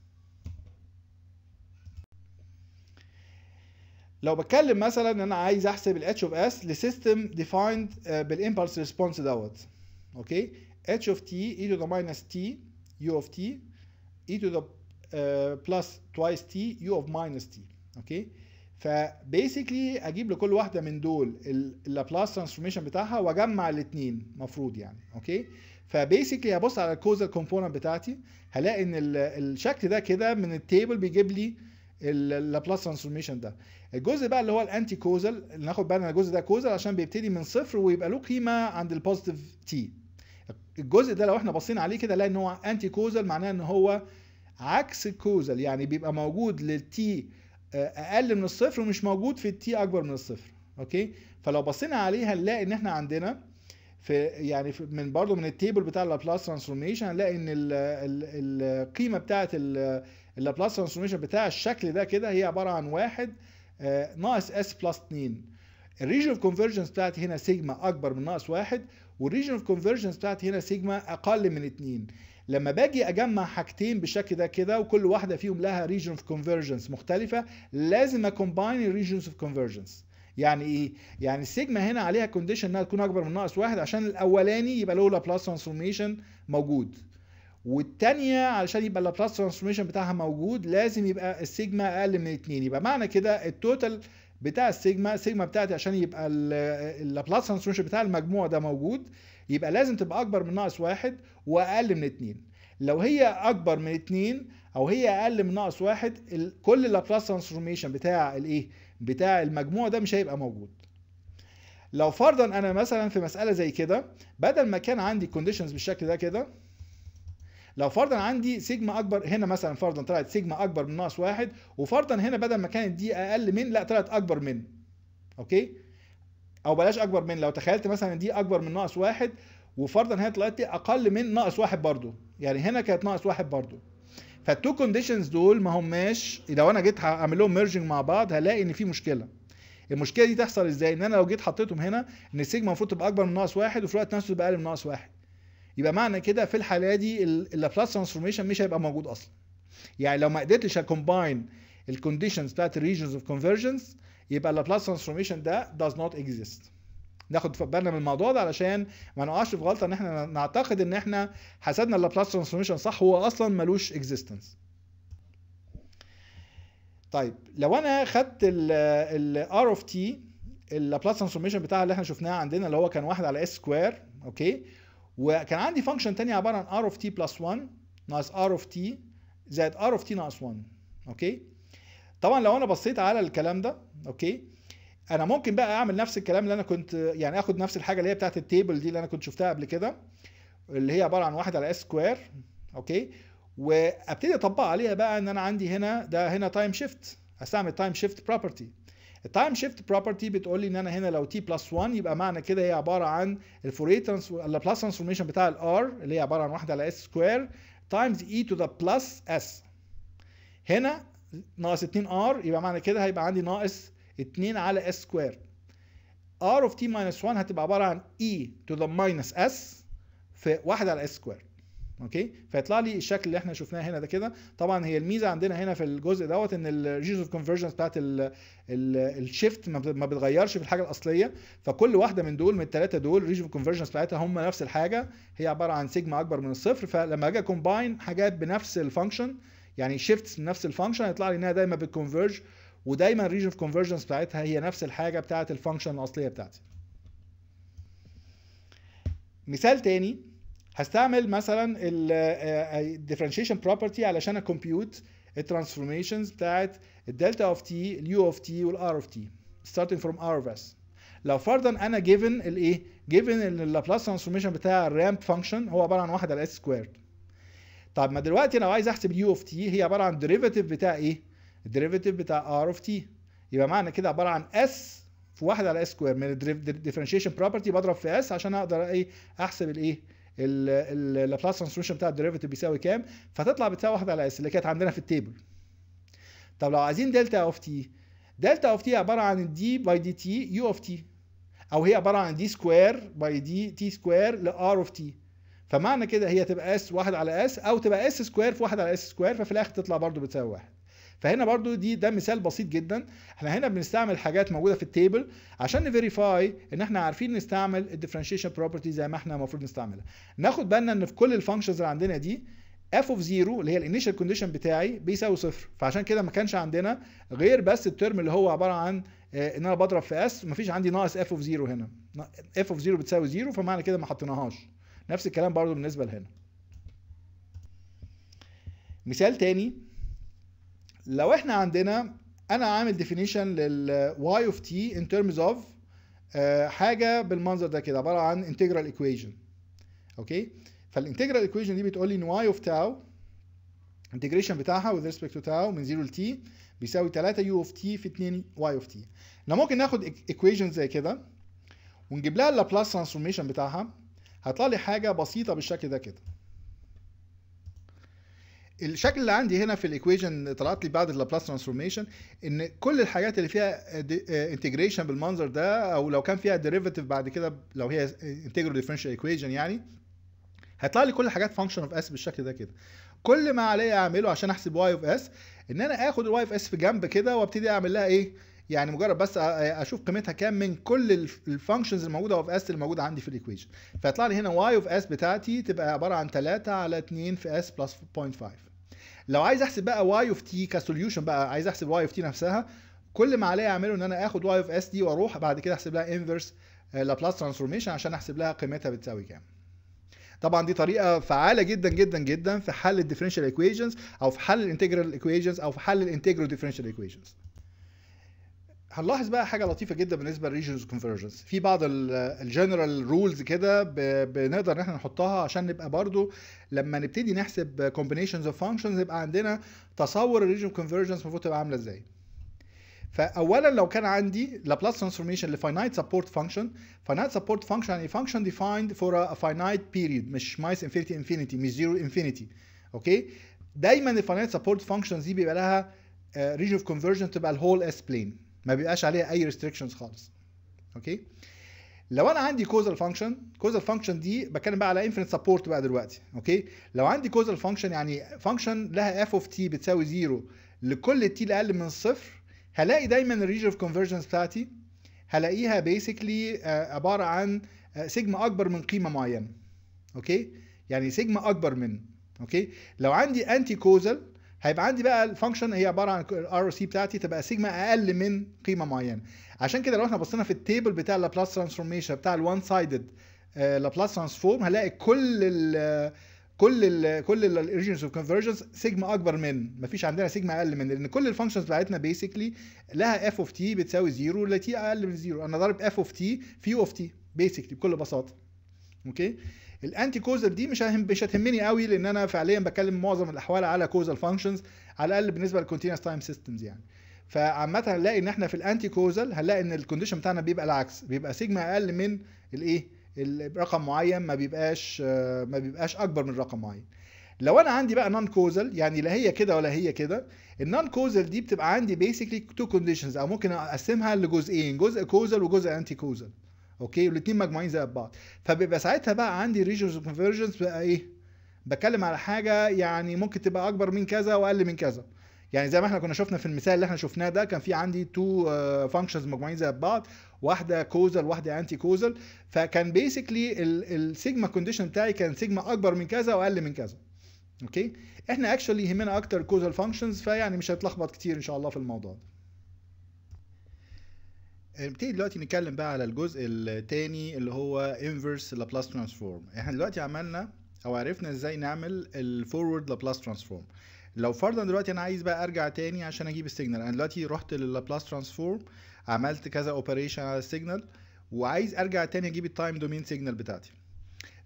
لو بتكلم مثلا ان انا عايز احسب الاتش اوف اس لسيستم ديفايند بالامبلس ريسبونس دوت اوكي اتش اوف تي اي تو ذا ماينس تي u of t e to the uh, plus twice t u of minus t اوكي فبيسكلي اجيب لكل واحده من دول اللابلاس ترانسفورميشن بتاعها واجمع الاثنين المفروض يعني اوكي فبيسكلي هبص على الكوزال كومبوننت بتاعتي هلاقي ان الشكل ده كده من التيبل بيجيب لي اللابلاس ترانسفورميشن ده الجزء بقى اللي هو الانتي كوزال ناخد بالنا الجزء ده كوزال عشان بيبتدي من صفر ويبقى له قيمه عند البوزيتيف تي الجزء ده لو احنا بصينا عليه كده لان ان هو انتي كوزال معناه ان هو عكس الكوزال يعني بيبقى موجود للتي آه، اقل من الصفر ومش موجود في التي اكبر من الصفر اوكي فلو بصينا عليه هنلاقي ان احنا عندنا في يعني في من برضو من التيبل بتاع اللابلاس ترانسفورميشن هنلاقي ان القيمه بتاعه اللابلاس ترانسفورميشن بتاع الشكل ده كده هي عباره عن واحد آه، ناقص اس بلس 2 الريجن اوف كونفرجنس بتاعت هنا سيجما اكبر من ناقص واحد والريجن اوف كونفرجنس بتاعت هنا سيجما اقل من 2 لما باجي اجمع حاجتين بالشكل ده كده وكل واحده فيهم لها ريجن اوف كونفرجنس مختلفه لازم اكومباين الريجنز اوف كونفرجنس يعني ايه يعني السيجما هنا عليها كونديشن انها تكون اكبر من ناقص واحد عشان الاولاني يبقى له لابلاس ترانسفورميشن موجود والتانية علشان يبقى اللابلاس ترانسفورميشن بتاعها موجود لازم يبقى السيجما اقل من اتنين يبقى معنى كده التوتال بتاع السيجما سيجما بتاعتي عشان يبقى اللابلاس ترانسفورميشن بتاع المجموع ده موجود يبقى لازم تبقى اكبر من ناقص واحد واقل من اتنين لو هي اكبر من اتنين او هي اقل من ناقص واحد كل اللابلاس ترانسفورميشن بتاع الايه بتاع المجموع ده مش هيبقى موجود لو فرضا انا مثلا في مساله زي كده بدل ما كان عندي كونديشنز بالشكل ده كده لو فرضا عندي سيجما اكبر هنا مثلا فرضا طلعت سيجما اكبر من ناقص واحد وفرضا هنا بدل ما كانت دي اقل من لا طلعت اكبر من اوكي او بلاش اكبر من لو تخيلت مثلا دي اكبر من ناقص واحد وفرضا هنا طلعت اقل من ناقص واحد برضو يعني هنا كانت ناقص واحد برضو فالتو كونديشنز دول ما هماش لو انا جيت هعمل لهم ميرجنج مع بعض هلاقي ان في مشكله المشكله دي تحصل ازاي ان انا لو جيت حطيتهم هنا ان السيجما المفروض تبقى اكبر من ناقص واحد وفي الوقت نفسه تبقى اقل من ناقص واحد يبقى معنى كده في الحاله دي اللابلاس ترانسفورميشن مش هيبقى موجود اصلا يعني لو ما قدرتش اكومباين الكونديشنز بتاعت الريجنز اوف كونفرجنس يبقى اللابلاس ترانسفورميشن ده داز نوت اكزيست ناخد بالنا من الموضوع ده علشان ما نقعش في غلطه ان احنا نعتقد ان احنا حسبنا اللابلاس ترانسفورميشن صح هو اصلا ملوش اكزيستنس طيب لو انا خدت ال r اوف تي اللابلاس ترانسفورميشن بتاعها اللي احنا شفناها عندنا اللي هو كان واحد على اس سكوير اوكي وكان عندي فانكشن تاني عباره عن ار اوف تي بلس 1 ناقص ار اوف تي زائد ار اوف تي ناقص 1 اوكي طبعا لو انا بصيت على الكلام ده اوكي انا ممكن بقى اعمل نفس الكلام اللي انا كنت يعني اخد نفس الحاجه اللي هي بتاعت التيبل دي اللي انا كنت شفتها قبل كده اللي هي عباره عن واحد على اس سكوير اوكي وابتدي اطبق عليها بقى ان انا عندي هنا ده هنا تايم شيفت هستعمل تايم شيفت بروبرتي التايم شيفت بروبرتي بتقول لي ان انا هنا لو تي بلس 1 يبقى معنى كده هي عباره عن الفوريه ترانسفورميشن ترانسفورميشن بتاع الار اللي هي عباره عن 1 على اس سكوير تايمز اي تو ذا بلس اس هنا ناقص 2 ار يبقى معنى كده هيبقى عندي ناقص 2 على اس سكوير ار اوف تي ماينس 1 هتبقى عباره عن اي تو ذا ماينس اس في 1 على اس سكوير اوكي فيطلع لي الشكل اللي احنا شفناه هنا ده كده طبعا هي الميزه عندنا هنا في الجزء دوت ان الريجز اوف كونفرجنس بتاعت الشيفت ما بتغيرش في الحاجه الاصليه فكل واحده من دول من الثلاثه دول ريجز اوف كونفرجنس بتاعتها هم نفس الحاجه هي عباره عن سيجما اكبر من الصفر فلما اجي كومباين حاجات بنفس الفانكشن يعني شيفتس بنفس الفانكشن هيطلع لي انها دايما بتكونفرج ودايما الريجن اوف كونفرجنس بتاعتها هي نفس الحاجه بتاعت الفانكشن الاصليه بتاعتي مثال تاني هستعمل مثلا الديفرنشيشن بروبرتي آه، آه، علشان اكمبيوت الترانسفورميشنز بتاعت الدلتا اوف تي اليو اوف تي والار اوف تي starting from r of s لو فرضا انا جيفن الايه جيفن ان اللابلاس ترانسفورميشن بتاع الرامب فانكشن هو عباره عن 1 على اس سكويرد طب ما دلوقتي لو عايز احسب يو اوف تي هي عباره عن ديريفاتيف بتاع ايه الديريفاتيف بتاع ار اوف تي يبقى معنى كده عباره عن اس في 1 على اس سكوير من الديفرنشيشن بروبرتي بضرب في اس عشان اقدر ايه احسب الايه اللابلاس ترانسفورميشن بتاع الديريفيتيف بيساوي كام فتطلع بتساوي واحد على اس اللي كانت عندنا في التيبل طب لو عايزين دلتا اوف تي دلتا اوف تي عباره عن دي باي دي تي يو اوف تي او هي عباره عن دي سكوير باي دي تي سكوير لار اوف تي فمعنى كده هي تبقى اس واحد على اس او تبقى اس سكوير في واحد على اس سكوير ففي الاخر تطلع برضو بتساوي واحد فهنا برضو دي ده مثال بسيط جدا احنا هنا بنستعمل حاجات موجوده في التيبل عشان نفيريفاي ان احنا عارفين نستعمل الديفرنشيشن بروبرتي زي ما احنا المفروض نستعملها ناخد بالنا ان في كل الفانكشنز اللي عندنا دي اف اوف زيرو اللي هي الانيشال كونديشن بتاعي بيساوي صفر فعشان كده ما كانش عندنا غير بس الترم اللي هو عباره عن آه، ان انا بضرب في اس ومفيش عندي ناقص اف اوف زيرو هنا اف اوف زيرو بتساوي زيرو فمعنى كده ما حطيناهاش نفس الكلام برضو بالنسبه لهنا مثال تاني لو احنا عندنا انا عامل ديفينيشن لل y of t in terms of آه، حاجه بالمنظر ده كده عباره عن integral equation اوكي فالانتجرال ايكويشن دي بتقول لي ان y of tau integration بتاعها with respect to tau من 0 ل t بيساوي 3 u of t في 2 y of t احنا ممكن ناخد e- equation زي كده ونجيب لها اللابلاس ترانسفورميشن بتاعها هيطلع لي حاجه بسيطه بالشكل ده كده الشكل اللي عندي هنا في الايكويشن طلعت لي بعد اللابلاس ترانسفورميشن ان كل الحاجات اللي فيها انتجريشن آه، بالمنظر ده او لو كان فيها ديريفاتيف بعد كده لو هي انتجرال ديفرنشال ايكويشن يعني هيطلع لي كل الحاجات فانكشن اوف اس بالشكل ده كده كل ما عليا اعمله عشان احسب واي اوف اس ان انا اخد الواي اوف اس في جنب كده وابتدي اعمل لها ايه يعني مجرد بس اشوف قيمتها كام من كل الفانكشنز الموجوده اوف اس اللي موجوده عندي في الايكويشن فيطلع لي هنا واي اوف اس بتاعتي تبقى عباره عن 3 على 2 في اس بلس 0.5 لو عايز احسب بقى واي اوف تي كسوليوشن بقى عايز احسب واي اوف تي نفسها كل ما عليا اعمله ان انا اخد واي اوف اس دي واروح بعد كده احسب لها انفرس لابلاس ترانسفورميشن عشان احسب لها قيمتها بتساوي كام طبعا دي طريقه فعاله جدا جدا جدا في حل الديفرنشال ايكويشنز او في حل الانتجرال ايكويشنز او في حل الانتجرال ديفرنشال ايكويشنز هنلاحظ بقى حاجه لطيفه جدا بالنسبه للريجنز كونفرجنس في بعض الجنرال رولز كده بنقدر ان احنا نحطها عشان نبقى برضو لما نبتدي نحسب كومبينيشنز اوف فانكشنز يبقى عندنا تصور الريجن كونفرجنس المفروض تبقى عامله ازاي فاولا لو كان عندي لابلاس ترانسفورميشن لفاينايت سبورت فانكشن فاينايت سبورت فانكشن يعني فانكشن ديفايند فور ا فاينايت بيريد مش مايس انفينيتي انفينيتي مش زيرو انفينيتي اوكي دايما الفاينايت سبورت فانكشنز دي بيبقى لها ريجن اوف كونفرجنس تبقى الهول اس بلين ما بيبقاش عليها اي ريستريكشنز خالص اوكي لو انا عندي كوزال فانكشن كوزال فانكشن دي بتكلم بقى على انفينيت سبورت بقى دلوقتي اوكي لو عندي كوزال فانكشن يعني فانكشن لها اف اوف تي بتساوي زيرو لكل تي الاقل من الصفر هلاقي دايما الريجن اوف كونفرجنس بتاعتي هلاقيها بيسكلي آه، عباره عن سيجما آه، اكبر من قيمه معينه اوكي يعني سيجما اكبر من اوكي لو عندي انتي كوزال هيبقى عندي بقى الفانكشن هي عباره عن الار او سي بتاعتي تبقى سيجما اقل من قيمه معينه عشان كده لو احنا بصينا في التيبل بتاع لابلاس ترانسفورميشن بتاع الوان سايدد لابلاس ترانسفورم هنلاقي كل ال كل ال كل الاوريجنز اوف كونفرجنس سيجما اكبر من مفيش عندنا سيجما اقل من لان كل الفانكشنز بتاعتنا بيسكلي لها اف اوف تي بتساوي زيرو لا تي اقل من زيرو انا ضارب اف اوف تي في اوف تي بيسكلي بكل بساطه اوكي okay. الانتي كوزال دي مش مش هتهمني قوي لان انا فعليا بكلم معظم الاحوال على كوزال فانكشنز على الاقل بالنسبه للكونتينوس تايم سيستمز يعني فعامة هنلاقي ان احنا في الانتي كوزال هنلاقي ان الكونديشن بتاعنا بيبقى العكس بيبقى سيجما اقل من الايه رقم معين ما بيبقاش ما بيبقاش اكبر من رقم معين لو انا عندي بقى نون كوزال يعني لا هي كده ولا هي كده النون كوزال دي بتبقى عندي بيسكلي تو كونديشنز او ممكن اقسمها لجزئين جزء كوزال وجزء انتي كوزال اوكي والاثنين مجموعين زي بعض فبيبقى ساعتها بقى عندي ريجنز كونفرجنس بقى ايه بتكلم على حاجه يعني ممكن تبقى اكبر من كذا واقل من كذا يعني زي ما احنا كنا شفنا في المثال اللي احنا شفناه ده كان في عندي تو فانكشنز آه، مجموعين زي بعض واحده كوزل واحده انتي كوزل فكان بيسكلي السيجما كونديشن بتاعي كان سيجما اكبر من كذا واقل من كذا اوكي احنا اكشولي يهمنا اكتر كوزال فانكشنز فيعني مش هتلخبط كتير ان شاء الله في الموضوع ده نبتدي آه، دلوقتي نتكلم بقى على الجزء الثاني اللي هو inverse لابلاس ترانسفورم احنا دلوقتي عملنا او عرفنا ازاي نعمل الفورورد لابلاس ترانسفورم لو فرضا دلوقتي انا عايز بقى ارجع تاني عشان اجيب السيجنال انا دلوقتي رحت للابلاس ترانسفورم عملت كذا اوبريشن على السيجنال وعايز ارجع تاني اجيب التايم دومين سيجنال بتاعتي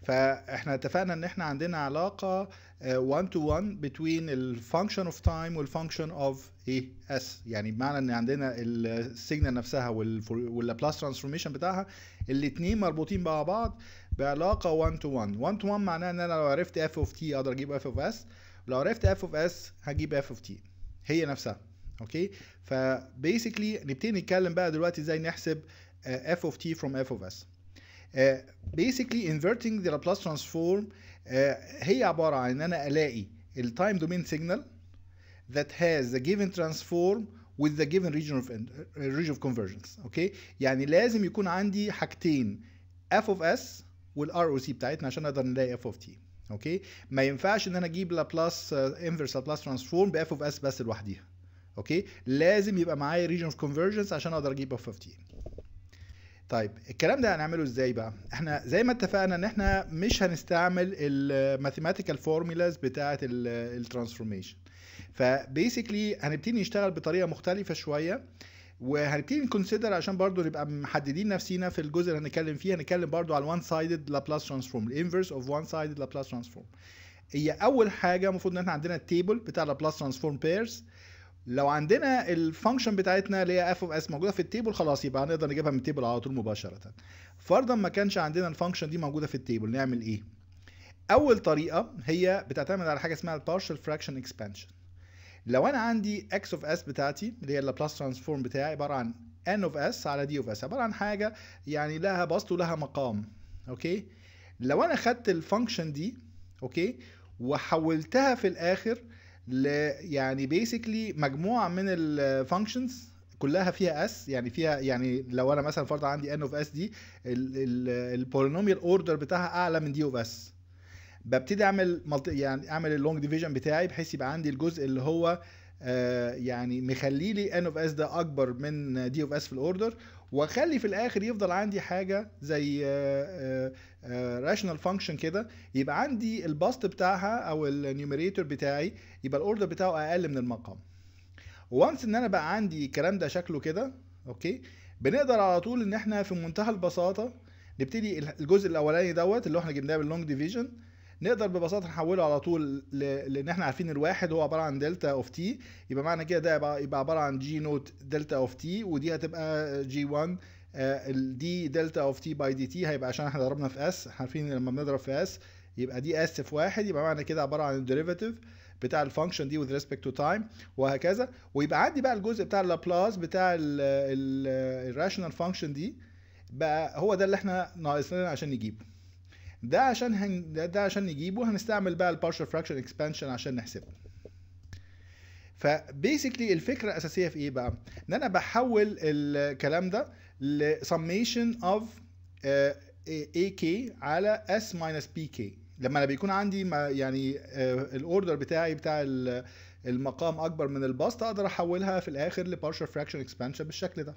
فاحنا اتفقنا ان احنا عندنا علاقه 1 تو 1 بتوين الفانكشن اوف تايم والفانكشن اوف ايه اس يعني بمعنى ان عندنا السيجنال نفسها واللابلاس ترانسفورميشن بتاعها الاثنين مربوطين بقى بعض بعلاقه 1 تو 1 1 تو 1 معناها ان انا لو عرفت اف اوف تي اقدر اجيب اف اوف اس لو عرفت اف اوف اس هجيب اف اوف تي هي نفسها اوكي فبيسكلي نبتدي نتكلم بقى دلوقتي ازاي نحسب اف اوف تي فروم اف اوف اس آه، basically inverting the Laplace transform آه، هي عبارة عن ان انا الاقي التايم دومين سيجنال that has the given transform with the given region of آه، region of convergence اوكي okay? يعني لازم يكون عندي حاجتين f of s والار او سي بتاعتنا عشان اقدر نلاقي f of t اوكي okay? ما ينفعش ان انا اجيب لابلاس انفرس لابلاس ترانسفورم f of s بس لوحديها اوكي okay? لازم يبقى معايا region of convergence عشان اقدر اجيب f of t طيب الكلام ده هنعمله ازاي بقى احنا زي ما اتفقنا ان احنا مش هنستعمل الماثيماتيكال فورمولاز بتاعه الترانسفورميشن فبيسكلي هنبتدي نشتغل بطريقه مختلفه شويه وهنبتدي نكونسيدر عشان برضو نبقى محددين نفسينا في الجزء اللي هنتكلم فيه هنتكلم برضو على الوان سايدد لابلاس ترانسفورم الانفرس اوف وان سايدد لابلاس ترانسفورم هي اول حاجه المفروض ان احنا عندنا التيبل بتاع لابلاس ترانسفورم بيرز لو عندنا الفانكشن بتاعتنا اللي هي اف اوف اس موجوده في التيبل خلاص يبقى هنقدر نجيبها من التيبل على طول مباشره فرضا ما كانش عندنا الفانكشن دي موجوده في التيبل نعمل ايه اول طريقه هي بتعتمد على حاجه اسمها البارشال فراكشن اكسبانشن لو انا عندي اكس اوف اس بتاعتي اللي هي اللابلاس ترانسفورم بتاعي عباره عن ان اوف اس على دي اوف اس عباره عن حاجه يعني لها بسط ولها مقام اوكي لو انا خدت الفانكشن دي اوكي وحولتها في الاخر ل يعني بيسكلي مجموعه من الفانكشنز كلها فيها اس يعني فيها يعني لو انا مثلا فرض عندي ان اوف اس دي البولينوميال اوردر بتاعها اعلى من دي اوف اس ببتدي اعمل ملتي يعني اعمل اللونج ديفيجن بتاعي بحيث يبقى عندي الجزء اللي هو آه، يعني مخلي لي ان اوف اس ده اكبر من دي اوف اس في الاوردر واخلي في الاخر يفضل عندي حاجه زي راشنال آه، آه، فانكشن آه، كده يبقى عندي الباست بتاعها او النيوميريتور بتاعي يبقى الاوردر بتاعه اقل من المقام وانس ان انا بقى عندي الكلام ده شكله كده اوكي بنقدر على طول ان احنا في منتهى البساطه نبتدي الجزء الاولاني دوت اللي احنا جبناه باللونج ديفيجن نقدر ببساطه نحوله على طول ل... لان احنا عارفين الواحد هو عباره عن دلتا اوف تي يبقى معنى كده ده يبقى, يبقى عباره عن جي نوت دلتا اوف تي ودي هتبقى جي 1 الدي دلتا اوف تي باي دي تي هيبقى عشان احنا ضربنا في اس احنا عارفين لما بنضرب في اس يبقى دي اس في واحد يبقى معنى كده عباره عن الديريفاتيف بتاع الفانكشن دي وذ ريسبكت تو تايم وهكذا ويبقى عندي بقى الجزء بتاع اللابلاس بتاع الراشونال فانكشن دي بقى هو ده اللي احنا ناقصنا عشان نجيبه ده عشان هن... ده عشان نجيبه هنستعمل بقى البارشال فراكشن اكسبانشن عشان نحسبه فبيسكلي الفكره الاساسيه في ايه بقى ان انا بحول الكلام ده لسميشن اوف اي كي على اس ماينس بي كي لما انا بيكون عندي ما يعني آه، الاوردر بتاعي بتاع المقام اكبر من البسط اقدر احولها في الاخر لبارشال فراكشن اكسبانشن بالشكل ده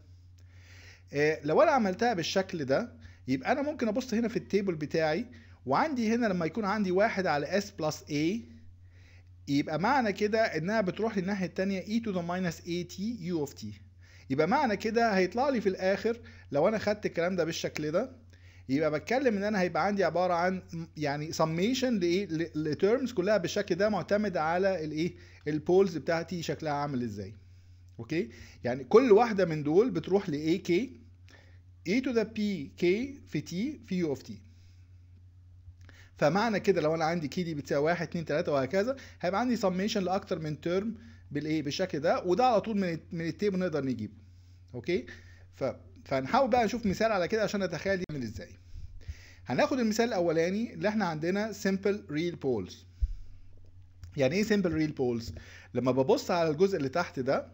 آه، لو انا عملتها بالشكل ده يبقى انا ممكن ابص هنا في التيبل بتاعي وعندي هنا لما يكون عندي واحد على اس بلس اي يبقى معنى كده انها بتروح للناحيه الثانيه اي تو ذا ماينس اي تي يو اوف تي يبقى معنى كده هيطلع لي في الاخر لو انا خدت الكلام ده بالشكل ده يبقى بتكلم ان انا هيبقى عندي عباره عن يعني سميشن لايه لترمز كلها بالشكل ده معتمد على الايه البولز بتاعتي شكلها عامل ازاي اوكي يعني كل واحده من دول بتروح لاي كي e to the بي كي في تي في يو اوف تي فمعنى كده لو انا عندي كي دي بتساوي 1 2 3 وهكذا هيبقى عندي سميشن لاكتر من ترم بالايه بالشكل ده وده على طول من من التيبل نقدر نجيبه اوكي ف فنحاول بقى نشوف مثال على كده عشان نتخيل يعمل ازاي هناخد المثال الاولاني اللي احنا عندنا simple real poles يعني ايه simple real poles لما ببص على الجزء اللي تحت ده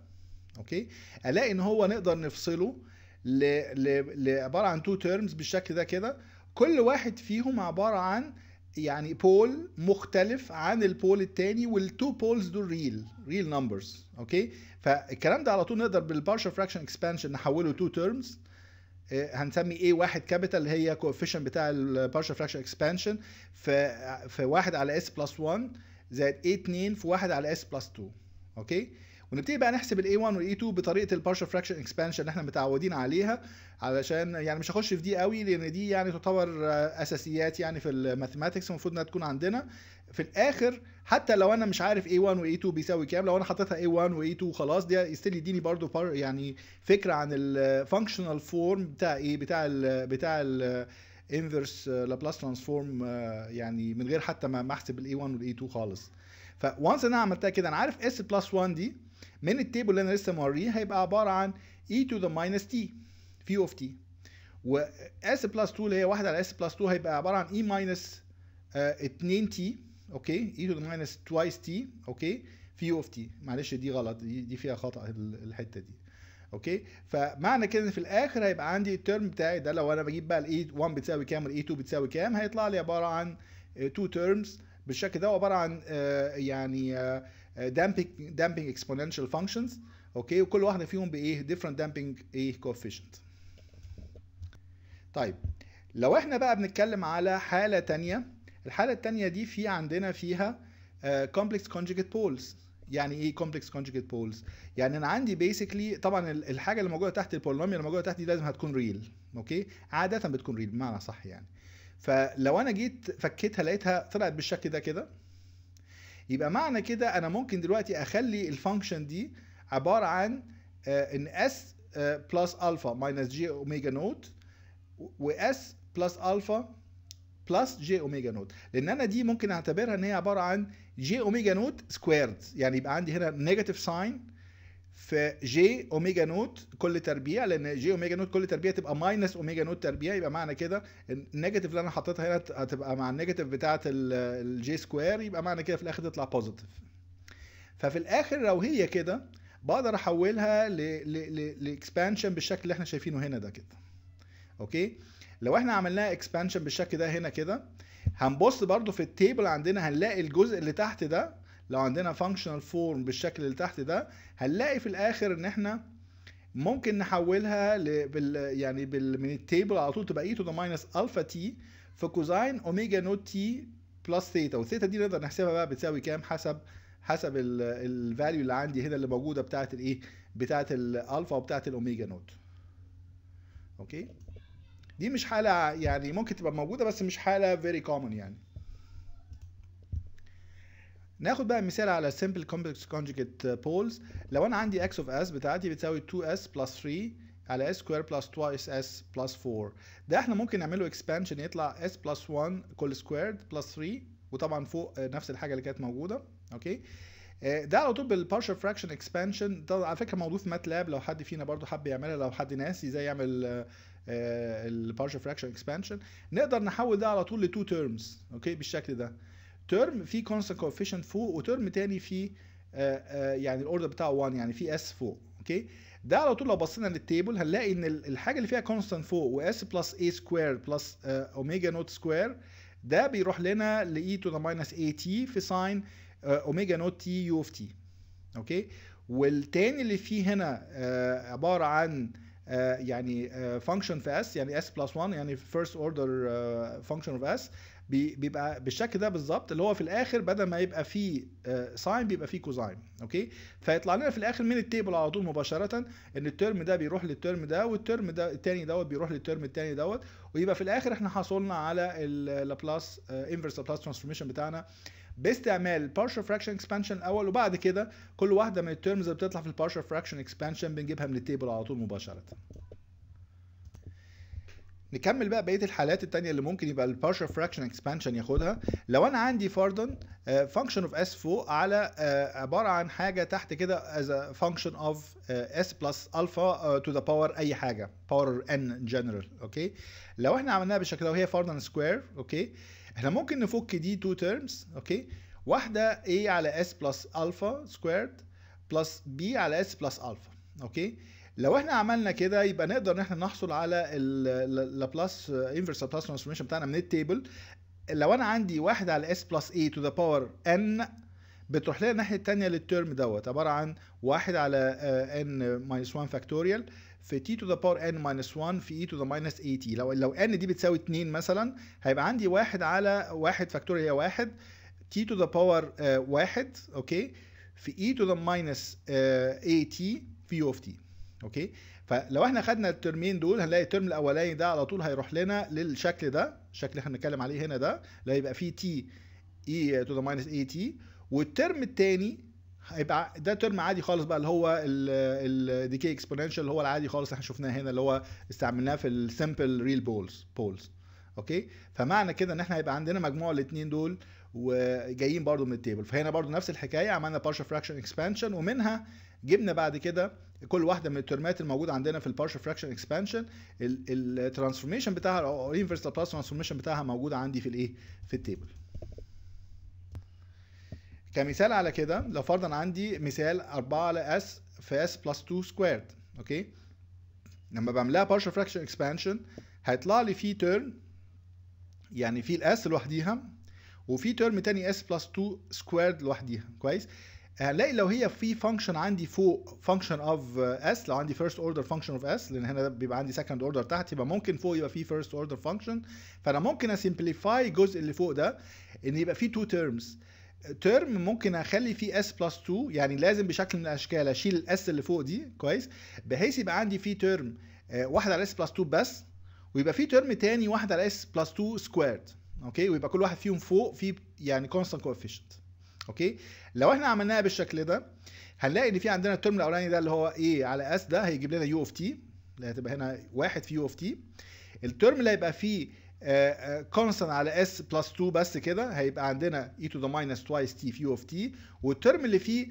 اوكي الاقي ان هو نقدر نفصله ل عباره عن تو تيرمز بالشكل ده كده كل واحد فيهم عباره عن يعني بول مختلف عن البول التاني والتو بولز دول ريل ريل نمبرز اوكي فالكلام ده على طول نقدر بالبارشال فراكشن اكسبانشن نحوله تو تيرمز آه، هنسمي ايه واحد كابيتال هي كوفيشن بتاع البارشال فراكشن اكسبانشن في في واحد على اس بلس 1 زائد ايه 2 في واحد على اس بلس 2 اوكي ونبتدي بقى نحسب الاي 1 والاي 2 بطريقه البارشل فراكشن اكسبانشن اللي احنا متعودين عليها علشان يعني مش هخش في دي قوي لان دي يعني تعتبر اساسيات يعني في الماثيماتكس المفروض انها تكون عندنا في الاخر حتى لو انا مش عارف A1 و A2 بيساوي كام لو انا حطيتها A1 و A2 خلاص ده يستل يديني برضو يعني فكره عن الفانكشنال فورم بتاع ايه بتاع الـ بتاع ال انفرس لابلاس ترانسفورم يعني من غير حتى ما احسب الاي 1 والاي 2 خالص فوانس انا عملتها كده انا عارف اس بلس 1 دي من التيبل اللي انا لسه موريه هيبقى عباره عن e to the minus t في اوف t و s بلس 2 اللي هي 1 على s بلس 2 هيبقى عباره عن e minus 2 آه، t اوكي e to the minus twice t اوكي في اوف t معلش دي غلط دي, دي فيها خطا الحته دي اوكي فمعنى كده ان في الاخر هيبقى عندي الترم بتاعي ده لو انا بجيب بقى الاي 1 e بتساوي كام والاي 2 e بتساوي كام هيطلع لي عباره عن 2 آه، ترمز بالشكل ده عباره عن آه، يعني دامبنج دامبنج اكسبوننشال فانكشنز اوكي وكل واحده فيهم بايه ديفرنت دامبنج ايه كوفيشنت طيب لو احنا بقى بنتكلم على حاله تانية الحاله التانية دي في عندنا فيها كومبلكس كونجكت بولز يعني ايه كومبلكس كونجكت بولز يعني انا عندي بيسكلي طبعا الحاجه اللي موجوده تحت البولينوميال اللي موجوده تحت دي لازم هتكون ريل اوكي عاده بتكون ريل بمعنى صح يعني فلو انا جيت فكيتها لقيتها طلعت بالشكل ده كده يبقى معنى كده انا ممكن دلوقتي اخلي الفانكشن دي عباره عن آه، ان اس بلس الفا ماينس جي اوميجا نوت واس بلس الفا بلس جي اوميجا نوت لان انا دي ممكن اعتبرها ان هي عباره عن جي اوميجا نوت سكويرد يعني يبقى عندي هنا نيجاتيف ساين في جي اوميجا نوت كل تربيع لان جي اوميجا نوت كل تربيع تبقى ماينس اوميجا نوت تربيع يبقى معنى كده النيجاتيف اللي انا حطيتها هنا هتبقى مع النيجاتيف بتاعه الجي سكوير يبقى معنى كده في الاخر تطلع بوزيتيف ففي الاخر لو هي كده بقدر احولها لاكسبانشن بالشكل اللي احنا شايفينه هنا ده كده اوكي لو احنا عملناها اكسبانشن بالشكل ده هنا كده هنبص برده في التيبل عندنا هنلاقي الجزء اللي تحت ده لو عندنا فانكشنال فورم بالشكل اللي تحت ده هنلاقي في الاخر ان احنا ممكن نحولها ل بال يعني بال من التيبل على طول تبقى اي تو ذا ماينس الفا تي في كوزاين اوميجا نوت تي بلس ثيتا والثيتا دي نقدر نحسبها بقى بتساوي كام حسب حسب الفاليو اللي عندي هنا اللي موجوده بتاعت الايه e، بتاعت الالفا وبتاعت الاوميجا نوت اوكي دي مش حاله يعني ممكن تبقى موجوده بس مش حاله فيري كومن يعني ناخد بقى مثال على simple complex conjugate uh, poles لو انا عندي x of s بتاعتي بتساوي 2s plus 3 على s square plus twice s plus 4 ده احنا ممكن نعمله expansion يطلع s plus 1 كل squared plus 3 وطبعا فوق آه، نفس الحاجه اللي كانت موجوده اوكي آه، ده على طول بالبارشال فراكشن اكسبانشن ده على فكره موجود في ماتلاب لو حد فينا برضو حب يعملها لو حد ناسي ازاي يعمل البارشال فراكشن اكسبانشن نقدر نحول ده على طول لتو تيرمز اوكي بالشكل ده ترم فيه كونستنت كوفيشنت فوق وترم تاني فيه آه، آه، يعني الاوردر بتاعه 1 يعني في اس فوق اوكي ده على طول لو بصينا للتيبل هنلاقي ان الحاجه اللي فيها كونستنت فوق واس بلس اي سكوير بلس اوميجا نوت سكوير ده بيروح لنا لاي تو ذا ماينس اي تي في ساين اوميجا نوت تي يو اوف تي اوكي والتاني اللي فيه هنا آه، عباره عن يعني فانكشن في اس يعني اس بلس 1 يعني فيرست اوردر فانكشن اوف اس بيبقى بالشكل ده بالظبط اللي هو في الاخر بدل ما يبقى فيه ساين آه، بيبقى فيه كوزاين اوكي فيطلع لنا في الاخر من التيبل على طول مباشره ان الترم ده بيروح للترم ده والترم ده التاني دوت بيروح للترم التاني دوت ويبقى في الاخر احنا حصلنا على اللابلاس انفرس لابلاس ترانسفورميشن بتاعنا باستعمال partial fraction expansion الاول وبعد كده كل واحده من الترمز اللي بتطلع في partial fraction expansion بنجيبها من التيبل على طول مباشره نكمل بقى بقيه الحالات التانية اللي ممكن يبقى البارشال فراكشن اكسبانشن ياخدها لو انا عندي فرضا فانكشن اوف اس فوق على آه، عباره عن حاجه تحت كده از فانكشن اوف اس بلس الفا تو ذا باور اي حاجه باور ان جنرال اوكي لو احنا عملناها بالشكل ده وهي فرضا سكوير اوكي احنا ممكن نفك دي تو تيرمز اوكي واحده ايه على اس بلس الفا سكويرد بلس بي على اس بلس الفا اوكي لو احنا عملنا كده يبقى نقدر ان احنا نحصل على اللابلاس انفرس لابلاس ترانسفورميشن بتاعنا من التيبل لو انا عندي 1 على اس بلس اي تو ذا باور ان بتروح لنا الناحيه الثانيه للترم دوت عباره عن 1 على ان ماينس 1 فاكتوريال في تي تو ذا باور ان ماينس 1 في اي تو ذا ماينس اي تي لو لو ان دي بتساوي 2 مثلا هيبقى عندي 1 على 1 فاكتوريال هي 1 تي تو ذا باور 1 اوكي في اي تو ذا ماينس اي تي في يو اوف تي اوكي فلو احنا خدنا الترمين دول هنلاقي الترم الاولاني ده على طول هيروح لنا للشكل ده الشكل اللي احنا بنتكلم عليه هنا ده اللي هيبقى فيه تي اي تو ذا ماينس اي تي والترم الثاني هيبقى ده ترم عادي خالص بقى اللي هو الديكي اكسبوننشال اللي هو العادي خالص اللي احنا شفناه هنا اللي هو استعملناه في السمبل ريل بولز بولز اوكي فمعنى كده ان احنا هيبقى عندنا مجموع الاثنين دول وجايين برضو من التيبل فهنا برضو نفس الحكايه عملنا بارشال فراكشن اكسبانشن ومنها جبنا بعد كده كل واحده من الترمات الموجوده عندنا في البارشال فراكشن اكسبانشن الترانسفورميشن بتاعها او الانفرس لابلاس ترانسفورميشن بتاعها موجوده عندي في الايه في التيبل كمثال على كده لو فرضا عندي مثال 4 على اس في اس بلس 2 سكويرد اوكي لما بعملها بارشال فراكشن اكسبانشن هيطلع لي في تيرم يعني في الاس لوحديها وفي تيرم تاني اس بلس 2 سكويرد لوحديها كويس هلاقي آه، لو هي في فانكشن عندي فوق فانكشن اوف اس لو عندي فيرست اوردر فانكشن اوف اس لان هنا بيبقى عندي سكند اوردر تحت يبقى ممكن فوق يبقى في فيرست اوردر فانكشن فانا ممكن اسمبليفاي الجزء اللي فوق ده ان يبقى في تو تيرمز ترم ممكن اخلي فيه اس بلس 2 يعني لازم بشكل من الاشكال اشيل الاس اللي فوق دي كويس بحيث يبقى عندي فيه آه، ترم واحد على اس بلس 2 بس ويبقى فيه ترم تاني واحد على اس بلس 2 سكويرد اوكي ويبقى كل واحد فيهم فوق فيه يعني كونستانت كوفيشنت اوكي لو احنا عملناها بالشكل ده هنلاقي ان في عندنا الترم الاولاني ده اللي هو ايه على اس ده هيجيب لنا يو اوف تي اللي هتبقى هنا واحد في يو اوف تي الترم اللي هيبقى فيه كونستنت آه، آه، على اس بلس 2 بس كده هيبقى عندنا اي تو ذا ماينس توايس تي في يو اوف تي والترم اللي فيه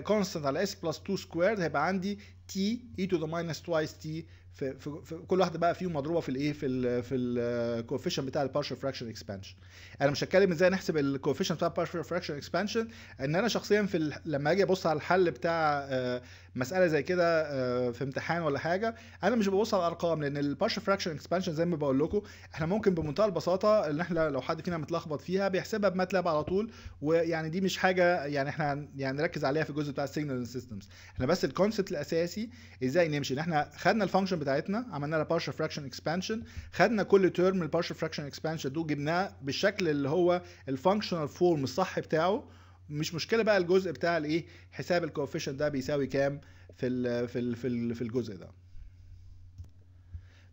كونستنت آه، على اس بلس 2 سكويرد هيبقى عندي تي اي تو ذا ماينس توايس تي في, في, في كل واحده بقى فيهم مضروبه في الايه في ال في الكوفيشن بتاع البارشل فراكشن اكسبانشن انا مش هتكلم ازاي نحسب الكوفيشن بتاع البارشل فراكشن اكسبانشن ان انا شخصيا في لما اجي ابص على الحل بتاع آه، مساله زي كده آه، في امتحان ولا حاجه انا مش ببص على الارقام لان البارش فراكشن اكسبانشن زي ما بقول لكم احنا ممكن بمنتهى البساطه ان احنا لو حد فينا متلخبط فيها بيحسبها بماتلاب على طول ويعني دي مش حاجه يعني احنا يعني نركز عليها في الجزء بتاع السيجنال سيستمز احنا بس الكونسبت الاساسي ازاي نمشي ان احنا خدنا الفانكشن بتاعتنا عملنا لها بارشل فراكشن اكسبانشن خدنا كل تيرم البارشل فراكشن اكسبانشن دول جبناه بالشكل اللي هو الفانكشنال فورم الصح بتاعه مش مشكله بقى الجزء بتاع الايه حساب الكوفيشن ده بيساوي كام في ال في ال في, ال في الجزء ده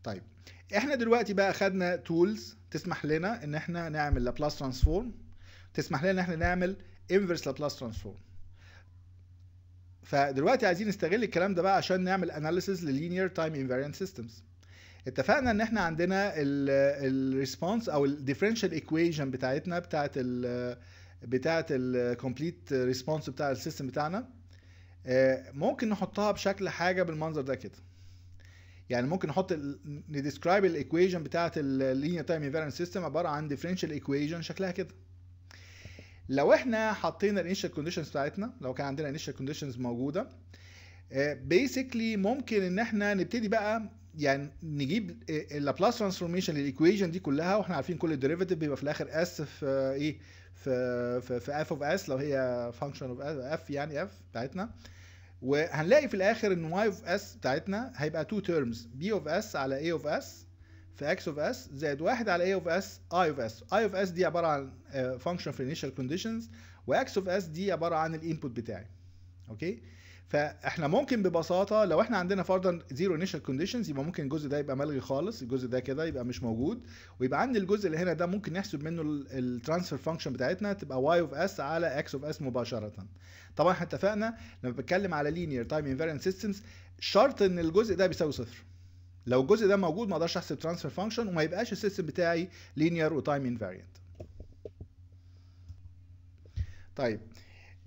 طيب احنا دلوقتي بقى خدنا تولز تسمح لنا ان احنا نعمل لابلاس ترانسفورم تسمح لنا ان احنا نعمل انفرس لابلاس ترانسفورم فدلوقتي عايزين نستغل الكلام ده بقى عشان نعمل اناليسيز للينير تايم انفاريانت سيستمز اتفقنا ان احنا عندنا الريسبونس او الديفرنشال ايكويشن بتاعتنا بتاعت ال بتاعه الكومبليت ريسبونس بتاع السيستم بتاعنا آه، ممكن نحطها بشكل حاجه بالمنظر ده كده يعني ممكن نحط نديسكرايب الايكويشن بتاعه اللينير تايم انفيرنت سيستم عباره عن ديفرنشال ايكويشن شكلها كده لو احنا حطينا الانيشال كونديشنز بتاعتنا لو كان عندنا انيشال كونديشنز موجوده بيسكلي آه، ممكن ان احنا نبتدي بقى يعني نجيب اللابلاس ترانسفورميشن للايكويشن دي كلها واحنا عارفين كل ديريفاتيف بيبقى في الاخر اس في آه، ايه في في في اف اوف اس لو هي فانكشن اوف اف يعني اف بتاعتنا وهنلاقي في الاخر ان واي اوف اس بتاعتنا هيبقى تو تيرمز بي اوف اس على اي اوف اس في اكس اوف اس زائد واحد على اي اوف اس اي اوف اس اي اوف اس دي عباره عن فانكشن آه، في انيشال كونديشنز واكس اوف اس دي عباره عن الانبوت بتاعي اوكي okay? فاحنا ممكن ببساطه لو احنا عندنا فرضا زيرو انيشال كونديشنز يبقى ممكن الجزء ده يبقى ملغي خالص الجزء ده كده يبقى مش موجود ويبقى عندي الجزء اللي هنا ده ممكن نحسب منه الترانسفير فانكشن بتاعتنا تبقى واي اوف اس على اكس اوف اس مباشره طبعا احنا اتفقنا لما بتكلم على لينير تايم انفيرنت سيستمز شرط ان الجزء ده بيساوي صفر لو الجزء ده موجود ما اقدرش احسب ترانسفير فانكشن وما يبقاش السيستم بتاعي لينير وتايم انفيرنت طيب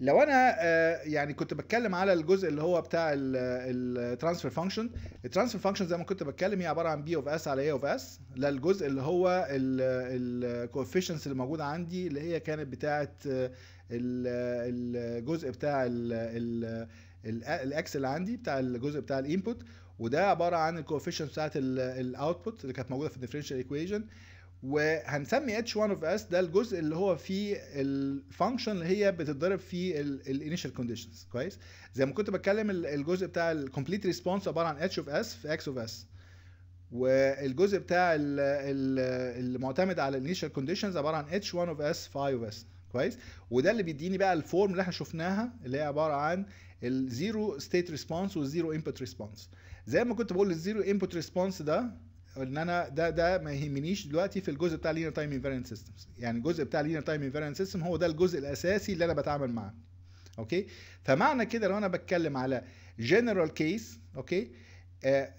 لو انا آه، يعني كنت بتكلم على الجزء اللي هو بتاع الترانسفير فانكشن الترانسفير فانكشن زي ما كنت بتكلم هي عباره عن بي اوف اس على اي اوف اس للجزء اللي هو الكوفيشنس اللي موجوده عندي اللي هي كانت بتاعه آه، الجزء بتاع الاكس اللي عندي بتاع الجزء بتاع الانبوت وده عباره عن الكوفيشنس بتاعه الاوتبوت اللي كانت موجوده في الديفرنشال ايكويشن وهنسمي اتش 1 اوف اس ده الجزء اللي هو فيه الفانكشن اللي هي بتتضرب فيه الانيشال كونديشنز كويس زي ما كنت بتكلم الجزء بتاع الكومبليت ريسبونس عباره عن اتش اوف اس في اكس اوف اس والجزء بتاع المعتمد على الانيشال كونديشنز عباره عن اتش 1 اوف اس في اوف اس كويس وده اللي بيديني بقى الفورم اللي احنا شفناها اللي هي عباره عن الزيرو ستيت ريسبونس والزيرو انبوت ريسبونس زي ما كنت بقول الزيرو انبوت ريسبونس ده ان انا ده ده ما يهمنيش دلوقتي في الجزء بتاع لينير تايم انفيرنت سيستمز يعني الجزء بتاع لينير تايم انفيرنت سيستم هو ده الجزء الاساسي اللي انا بتعامل معاه اوكي فمعنى كده لو انا بتكلم على جنرال كيس اوكي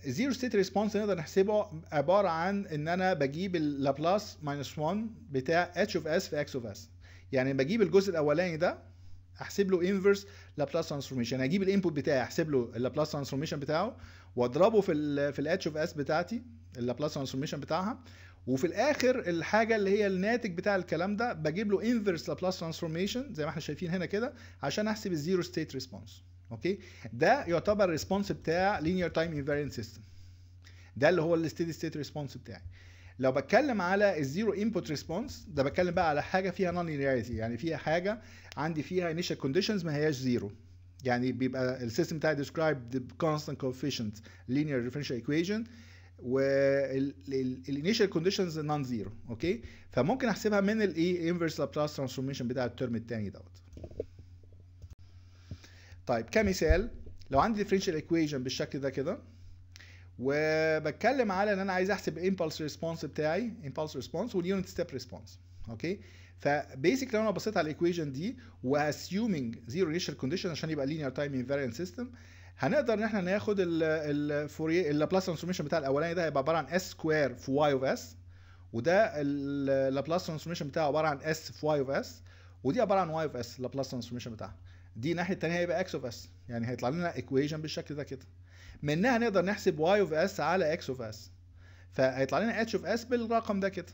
زيرو ستيت ريسبونس نقدر نحسبه عباره عن ان انا بجيب اللابلاس ماينس 1 بتاع اتش اوف اس في اكس اوف اس يعني بجيب الجزء الاولاني ده احسب له انفرس لابلاس ترانسفورميشن اجيب الانبوت بتاعي احسب له اللابلاس ترانسفورميشن بتاعه واضربه في الـ في الاتش اوف اس بتاعتي اللابلاس ترانسفورميشن بتاعها وفي الاخر الحاجه اللي هي الناتج بتاع الكلام ده بجيب له انفرس لابلاس ترانسفورميشن زي ما احنا شايفين هنا كده عشان احسب الزيرو ستيت ريسبونس اوكي ده يعتبر الريسبونس بتاع لينير تايم انفيرينت سيستم ده اللي هو الستيدي ستيت ريسبونس بتاعي لو بتكلم على الزيرو انبوت ريسبونس ده بتكلم بقى على حاجه فيها نون لينيريتي يعني فيها حاجه عندي فيها انيشال كونديشنز ما هياش زيرو يعني بيبقى السيستم بتاعي ديسكرايب كونستنت كوفيشنت لينير ريفرنشال differential والانيشال كونديشنز نون زيرو اوكي فممكن احسبها من الايه انفرس لابلاس ترانسفورميشن بتاع الترم الثاني دوت طيب كمثال لو عندي ديفرنشال ايكويشن بالشكل ده كده وبتكلم على ان انا عايز احسب الامبلس ريسبونس بتاعي امبلس ريسبونس واليونت ستيب ريسبونس اوكي فبيسك لو انا بصيت على الايكويشن دي واسيومينج زيرو انيشال كونديشن عشان يبقى لينير تايم انفاريانت سيستم هنقدر ان احنا ناخد الفوريه اللابلاس ترانسفورميشن بتاع الاولاني ده هيبقى عباره عن اس سكوير في واي اوف اس وده اللابلاس ترانسفورميشن بتاعه عباره عن اس في واي اوف اس ودي عباره عن واي اوف اس اللابلاس ترانسفورميشن بتاعها دي الناحيه الثانيه هيبقى اكس اوف اس يعني هيطلع لنا ايكويشن بالشكل ده كده منها نقدر نحسب واي اوف اس على اكس اوف اس فهيطلع لنا اتش اوف اس بالرقم ده كده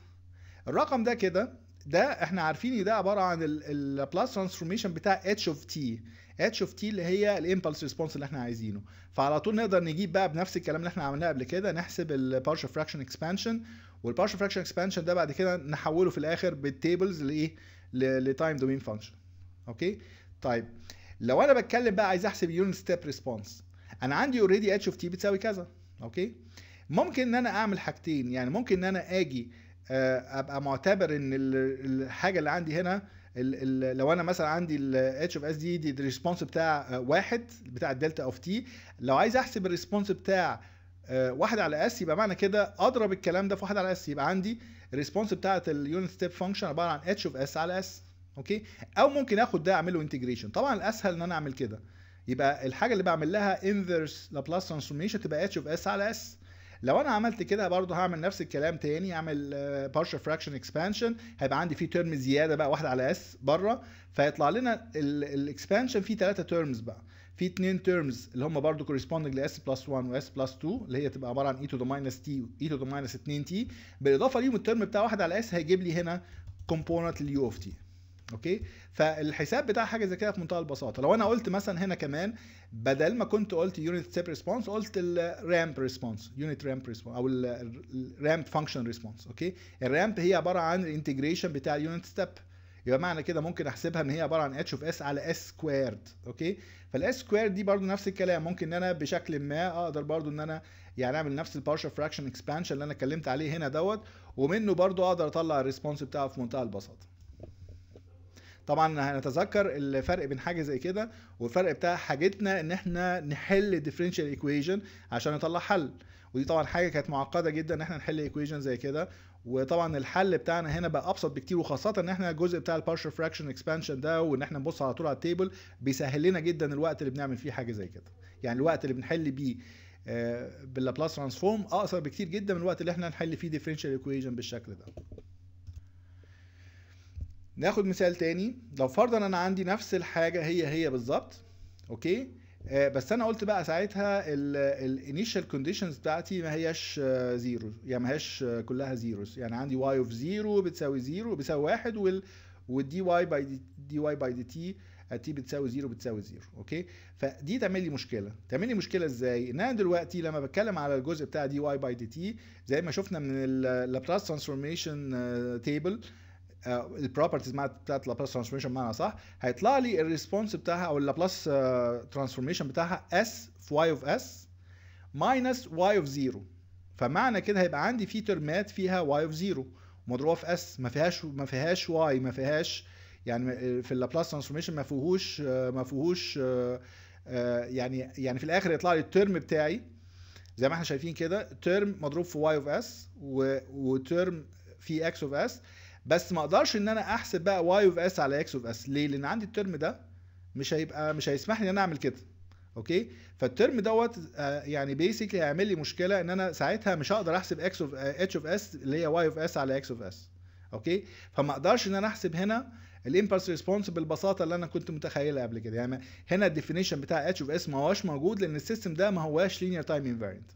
الرقم ده كده ده احنا عارفين ده عباره عن اللابلاس ترانسفورميشن بتاع اتش اوف تي اتش اوف تي اللي هي الامبلس ريسبونس اللي احنا عايزينه فعلى طول نقدر نجيب بقى بنفس الكلام اللي احنا عملناه قبل كده نحسب البارشال فراكشن اكسبانشن والبارشال فراكشن اكسبانشن ده بعد كده نحوله في الاخر بالتيبلز لايه لتايم دومين فانكشن اوكي طيب لو انا بتكلم بقى عايز احسب يونت ستيب ريسبونس انا عندي اوريدي اتش اوف تي بتساوي كذا اوكي ممكن ان انا اعمل حاجتين يعني ممكن ان انا اجي آه، ابقى معتبر ان الحاجه اللي عندي هنا ال ال لو انا مثلا عندي الاتش اوف اس دي دي الريسبونس بتاع آه، واحد بتاع الدلتا اوف تي لو عايز احسب الريسبونس بتاع آه، واحد على اس يبقى معنى كده اضرب الكلام ده في واحد على اس يبقى عندي الريسبونس بتاعت اليونت ستيب فانكشن عباره عن اتش اوف اس على اس اوكي او ممكن اخد ده اعمله انتجريشن طبعا الاسهل ان انا اعمل كده يبقى الحاجه اللي بعمل لها انفرس لابلاس ترانسفورميشن تبقى اتش اوف اس على اس لو انا عملت كده برضه هعمل نفس الكلام تاني اعمل بارشل فراكشن اكسبانشن هيبقى عندي فيه تيرم زياده بقى واحده على اس بره فيطلع لنا الاكسبانشن فيه ثلاثه تيرمز بقى في اثنين تيرمز اللي هم برضه كورسبوندنج لاس بلس 1 واس بلس 2 اللي هي تبقى عباره عن اي تو ذا ماينس تي اي تو ذا ماينس 2 تي بالاضافه ليهم التيرم بتاع واحد على اس هيجيب لي هنا كومبوننت لليو اوف تي اوكي فالحساب بتاع حاجه زي كده في منتهى البساطه لو انا قلت مثلا هنا كمان بدل ما كنت قلت يونت ستيب ريسبونس قلت الرامب ريسبونس يونت رامب ريسبونس او الرامب فانكشن ريسبونس اوكي الرامب هي عباره عن الانتجريشن بتاع اليونت ستيب يبقى معنى كده ممكن احسبها ان هي عباره عن اتش اوف اس على اس سكويرد اوكي فالاس سكويرد دي برضو نفس الكلام ممكن ان انا بشكل ما اقدر برضو ان انا يعني اعمل نفس البارشال فراكشن اكسبانشن اللي انا اتكلمت عليه هنا دوت ومنه برضو اقدر اطلع الريسبونس بتاعه في منتهى البساطه طبعا هنتذكر الفرق بين حاجه زي كده والفرق بتاع حاجتنا ان احنا نحل الديفرنشال ايكويشن عشان نطلع حل ودي طبعا حاجه كانت معقده جدا ان احنا نحل ايكويشن زي كده وطبعا الحل بتاعنا هنا بقى ابسط بكتير وخاصه ان احنا الجزء بتاع البارشال فراكشن اكسبانشن ده وان احنا نبص على طول على التيبل بيسهل لنا جدا الوقت اللي بنعمل فيه حاجه زي كده يعني الوقت اللي بنحل بيه آه، باللابلاس ترانسفورم اقصر بكتير جدا من الوقت اللي احنا نحل فيه ديفرنشال ايكويشن بالشكل ده ناخد مثال تاني لو فرضا انا عندي نفس الحاجه هي هي بالظبط اوكي آه بس انا قلت بقى ساعتها الانيشال كونديشنز بتاعتي ما هياش آه زيرو يعني ما هياش آه كلها زيروز يعني عندي واي اوف زيرو بتساوي زيرو بتساوي واحد وال والدي واي باي دي, واي باي دي تي تي بتساوي زيرو بتساوي زيرو اوكي فدي تعمل لي مشكله تعمل لي مشكله ازاي ان انا دلوقتي لما بتكلم على الجزء بتاع دي واي باي دي تي زي ما شفنا من اللابلاس ترانسفورميشن تيبل البروبرتيز آه، بتاعت لابلاس ترانسفورميشن بمعنى صح هيطلع لي الريسبونس بتاعها او اللابلاس آه، ترانسفورميشن بتاعها اس في واي اوف اس ماينس واي اوف زيرو فمعنى كده هيبقى عندي في ترمات فيها واي اوف زيرو مضروبه في اس ما فيهاش ما فيهاش واي ما فيهاش يعني آه، في اللابلاس ترانسفورميشن ما فيهوش ما فيهوش يعني يعني في الاخر يطلع لي الترم بتاعي زي ما احنا شايفين كده ترم مضروب في واي اوف اس وترم في اكس اوف اس بس ما اقدرش ان انا احسب بقى واي اوف اس على اكس اوف اس ليه لان عندي الترم ده مش هيبقى مش هيسمح لي ان انا اعمل كده اوكي فالترم دوت آه، يعني بيسكلي هيعمل لي مشكله ان انا ساعتها مش هقدر احسب اكس اوف اتش اوف اس اللي هي واي اوف اس على اكس اوف اس اوكي فما اقدرش ان انا احسب هنا الامبلس ريسبونس بالبساطه اللي انا كنت متخيلها قبل كده يعني هنا الديفينيشن بتاع اتش اوف اس ما هوش موجود لان السيستم ده ما هواش لينير تايم انفارينت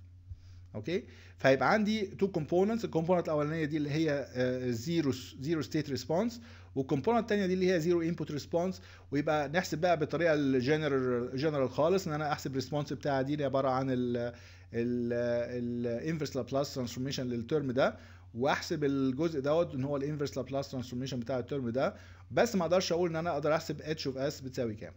اوكي فيبقى عندي تو كومبوننتس الكومبوننت الاولانيه دي اللي هي زيرو زيرو ستيت ريسبونس والكومبوننت الثانيه دي اللي هي زيرو انبوت ريسبونس ويبقى نحسب بقى بالطريقه الجنرال جنرال خالص ان انا احسب الريسبونس بتاعي دي عباره عن ال الانفرس لابلاس ترانسفورميشن للترم ده واحسب الجزء دوت ان هو الانفرس لابلاس ترانسفورميشن بتاع الترم ده بس ما اقدرش اقول ان انا اقدر احسب اتش اوف اس بتساوي كام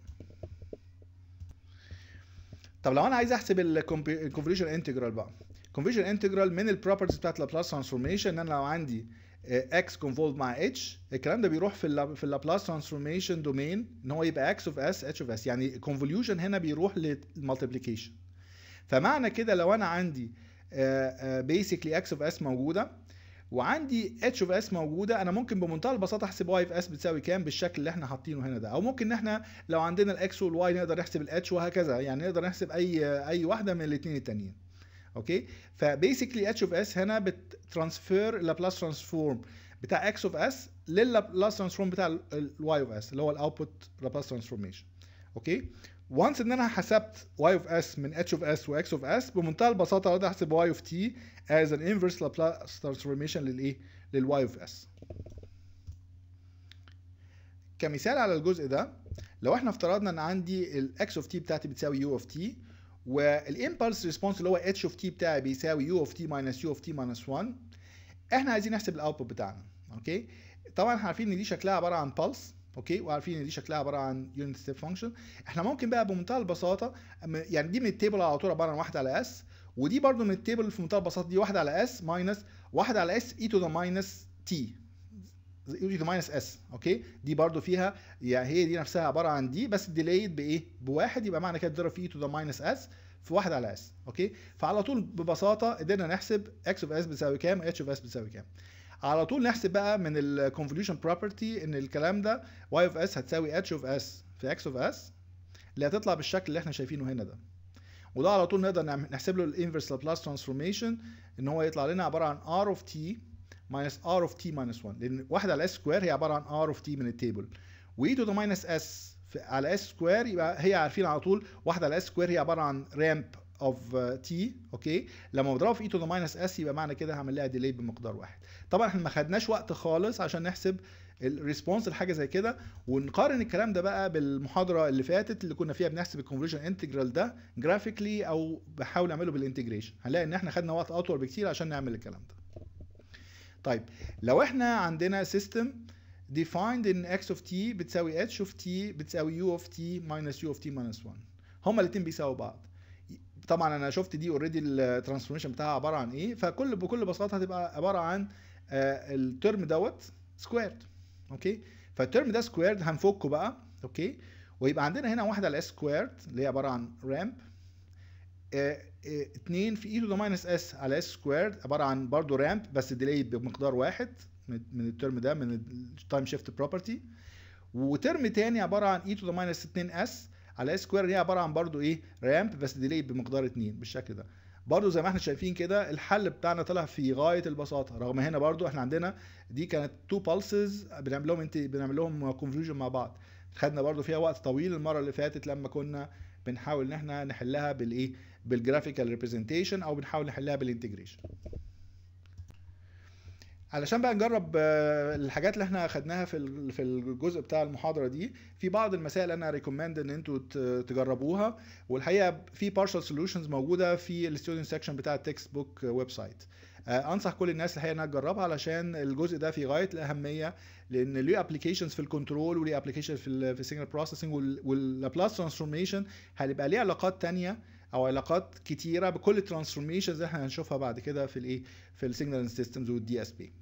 طب لو انا عايز احسب الكونفوليوشن انتجرال بقى كونفيجن integral من البروبرتيز بتاعت لابلاس ترانسفورميشن ان انا لو عندي اكس آه، كونفولد مع اتش الكلام ده بيروح في في اللابلاس ترانسفورميشن دومين ان هو يبقى اكس اوف اس اتش اوف اس يعني الكونفوليوشن هنا بيروح للمالتيبليكيشن فمعنى كده لو انا عندي بيسكلي اكس اوف اس موجوده وعندي اتش اوف اس موجوده انا ممكن بمنتهى البساطه احسب واي في اس بتساوي كام بالشكل اللي احنا حاطينه هنا ده او ممكن ان احنا لو عندنا الاكس والواي نقدر نحسب الاتش وهكذا يعني نقدر نحسب اي آه، اي واحده من الاثنين التانيين اوكي فبيسكلي اتش اوف اس هنا بتترانسفير لابلاس ترانسفورم بتاع اكس اوف اس لللابلاس ترانسفورم بتاع الواي اوف اس اللي هو الاوتبوت لابلاس ترانسفورميشن اوكي وانس ان انا حسبت واي اوف اس من اتش اوف اس واكس اوف اس بمنتهى البساطه اقدر احسب واي اوف تي از ان انفرس لابلاس ترانسفورميشن للايه للواي اوف اس كمثال على الجزء ده لو احنا افترضنا ان عندي الاكس اوف تي بتاعتي بتساوي يو اوف تي والامبلس ريسبونس اللي هو اتش اوف تي بتاعي بيساوي يو اوف تي ماينس يو اوف تي ماينس 1 احنا عايزين نحسب الاوتبوت بتاعنا اوكي طبعا احنا عارفين ان دي شكلها عباره عن بلس اوكي وعارفين ان دي شكلها عباره عن يونت ستيب فانكشن احنا ممكن بقى بمنتهى البساطه يعني دي من التيبل على طول عباره عن 1 على اس ودي برده من التيبل في منتهى البساطه دي 1 على اس ماينس 1 على اس اي تو ذا ماينس تي يو تو ماينس اس اوكي دي برضو فيها يعني هي دي نفسها عباره عن دي بس ديليت بايه بواحد يبقى معنى كده تضرب في تو ذا ماينس اس في واحد على اس اوكي فعلى طول ببساطه قدرنا نحسب اكس اوف اس بتساوي كام اتش اوف اس بتساوي كام على طول نحسب بقى من الكونفوليوشن بروبرتي ان الكلام ده واي اوف اس هتساوي اتش اوف اس في اكس اوف اس اللي هتطلع بالشكل اللي احنا شايفينه هنا ده وده على طول نقدر نعم-، نحسب له الانفرس لابلاس ترانسفورميشن ان هو يطلع لنا عباره عن ار اوف تي ماينس ار اوف تي ماينس 1 لان 1 على اس سكوير هي عباره عن ار اوف تي من التيبل واي تو ذا ماينس اس على اس سكوير يبقى هي عارفين على طول 1 على اس سكوير هي عباره عن رامب اوف تي اوكي لما بضربها في اي تو ذا ماينس اس يبقى معنى كده هعمل لها ديلي بمقدار واحد طبعا احنا ما خدناش وقت خالص عشان نحسب الريسبونس لحاجه زي كده ونقارن الكلام ده بقى بالمحاضره اللي فاتت اللي كنا فيها بنحسب الكونفرجن انتجرال ده جرافيكلي او بحاول اعمله بالانتجريشن هنلاقي ان احنا خدنا وقت اطول بكتير عشان نعمل الكلام ده طيب لو احنا عندنا سيستم defined ان x of t بتساوي h of t بتساوي u of t minus u of t minus 1 هما الاتنين بيساووا بعض طبعا انا شفت دي اوريدي الترانسفورميشن بتاعها عباره عن ايه فكل بكل بساطه هتبقى عباره عن آه، الترم دوت سكويرد اوكي فالترم ده سكويرد هنفكه بقى اوكي ويبقى عندنا هنا واحده على اس سكويرد اللي هي عباره عن رامب 2 في اي تو ذا ماينس اس على اس سكويرد عباره عن برضه رامب بس ديلي بمقدار واحد من الترم ده من التايم شيفت بروبرتي وترم تاني عباره عن اي تو ذا ماينس 2 اس على اس سكوير هي عباره عن برضه ايه رامب بس ديلي بمقدار 2 بالشكل ده برضه زي ما احنا شايفين كده الحل بتاعنا طلع في غايه البساطه رغم هنا برضه احنا عندنا دي كانت تو بالسز بنعمل لهم انت بنعمل لهم كونفيوجن مع بعض خدنا برضه فيها وقت طويل المره اللي فاتت لما كنا بنحاول ان احنا نحلها بالايه بالجرافيكال ريبريزنتيشن او بنحاول نحلها بالانتجريشن علشان بقى نجرب آه، الحاجات اللي احنا خدناها في في الجزء بتاع المحاضره دي في بعض المسائل انا ريكومند ان انتوا تجربوها والحقيقه في بارشال سوليوشنز موجوده في الستودنت سيكشن بتاع التكست بوك ويب سايت انصح كل الناس الحقيقه انها تجربها علشان الجزء ده في غايه الاهميه لان ليه ابلكيشنز في الكنترول وليه ابلكيشن في السيجنال بروسيسنج واللابلاس ترانسفورميشن هيبقى ليه علاقات ثانيه او علاقات كتيره بكل الترانسفورميشنز اللي احنا هنشوفها بعد كده في الايه في السيجنالينج سيستمز والدي اس بي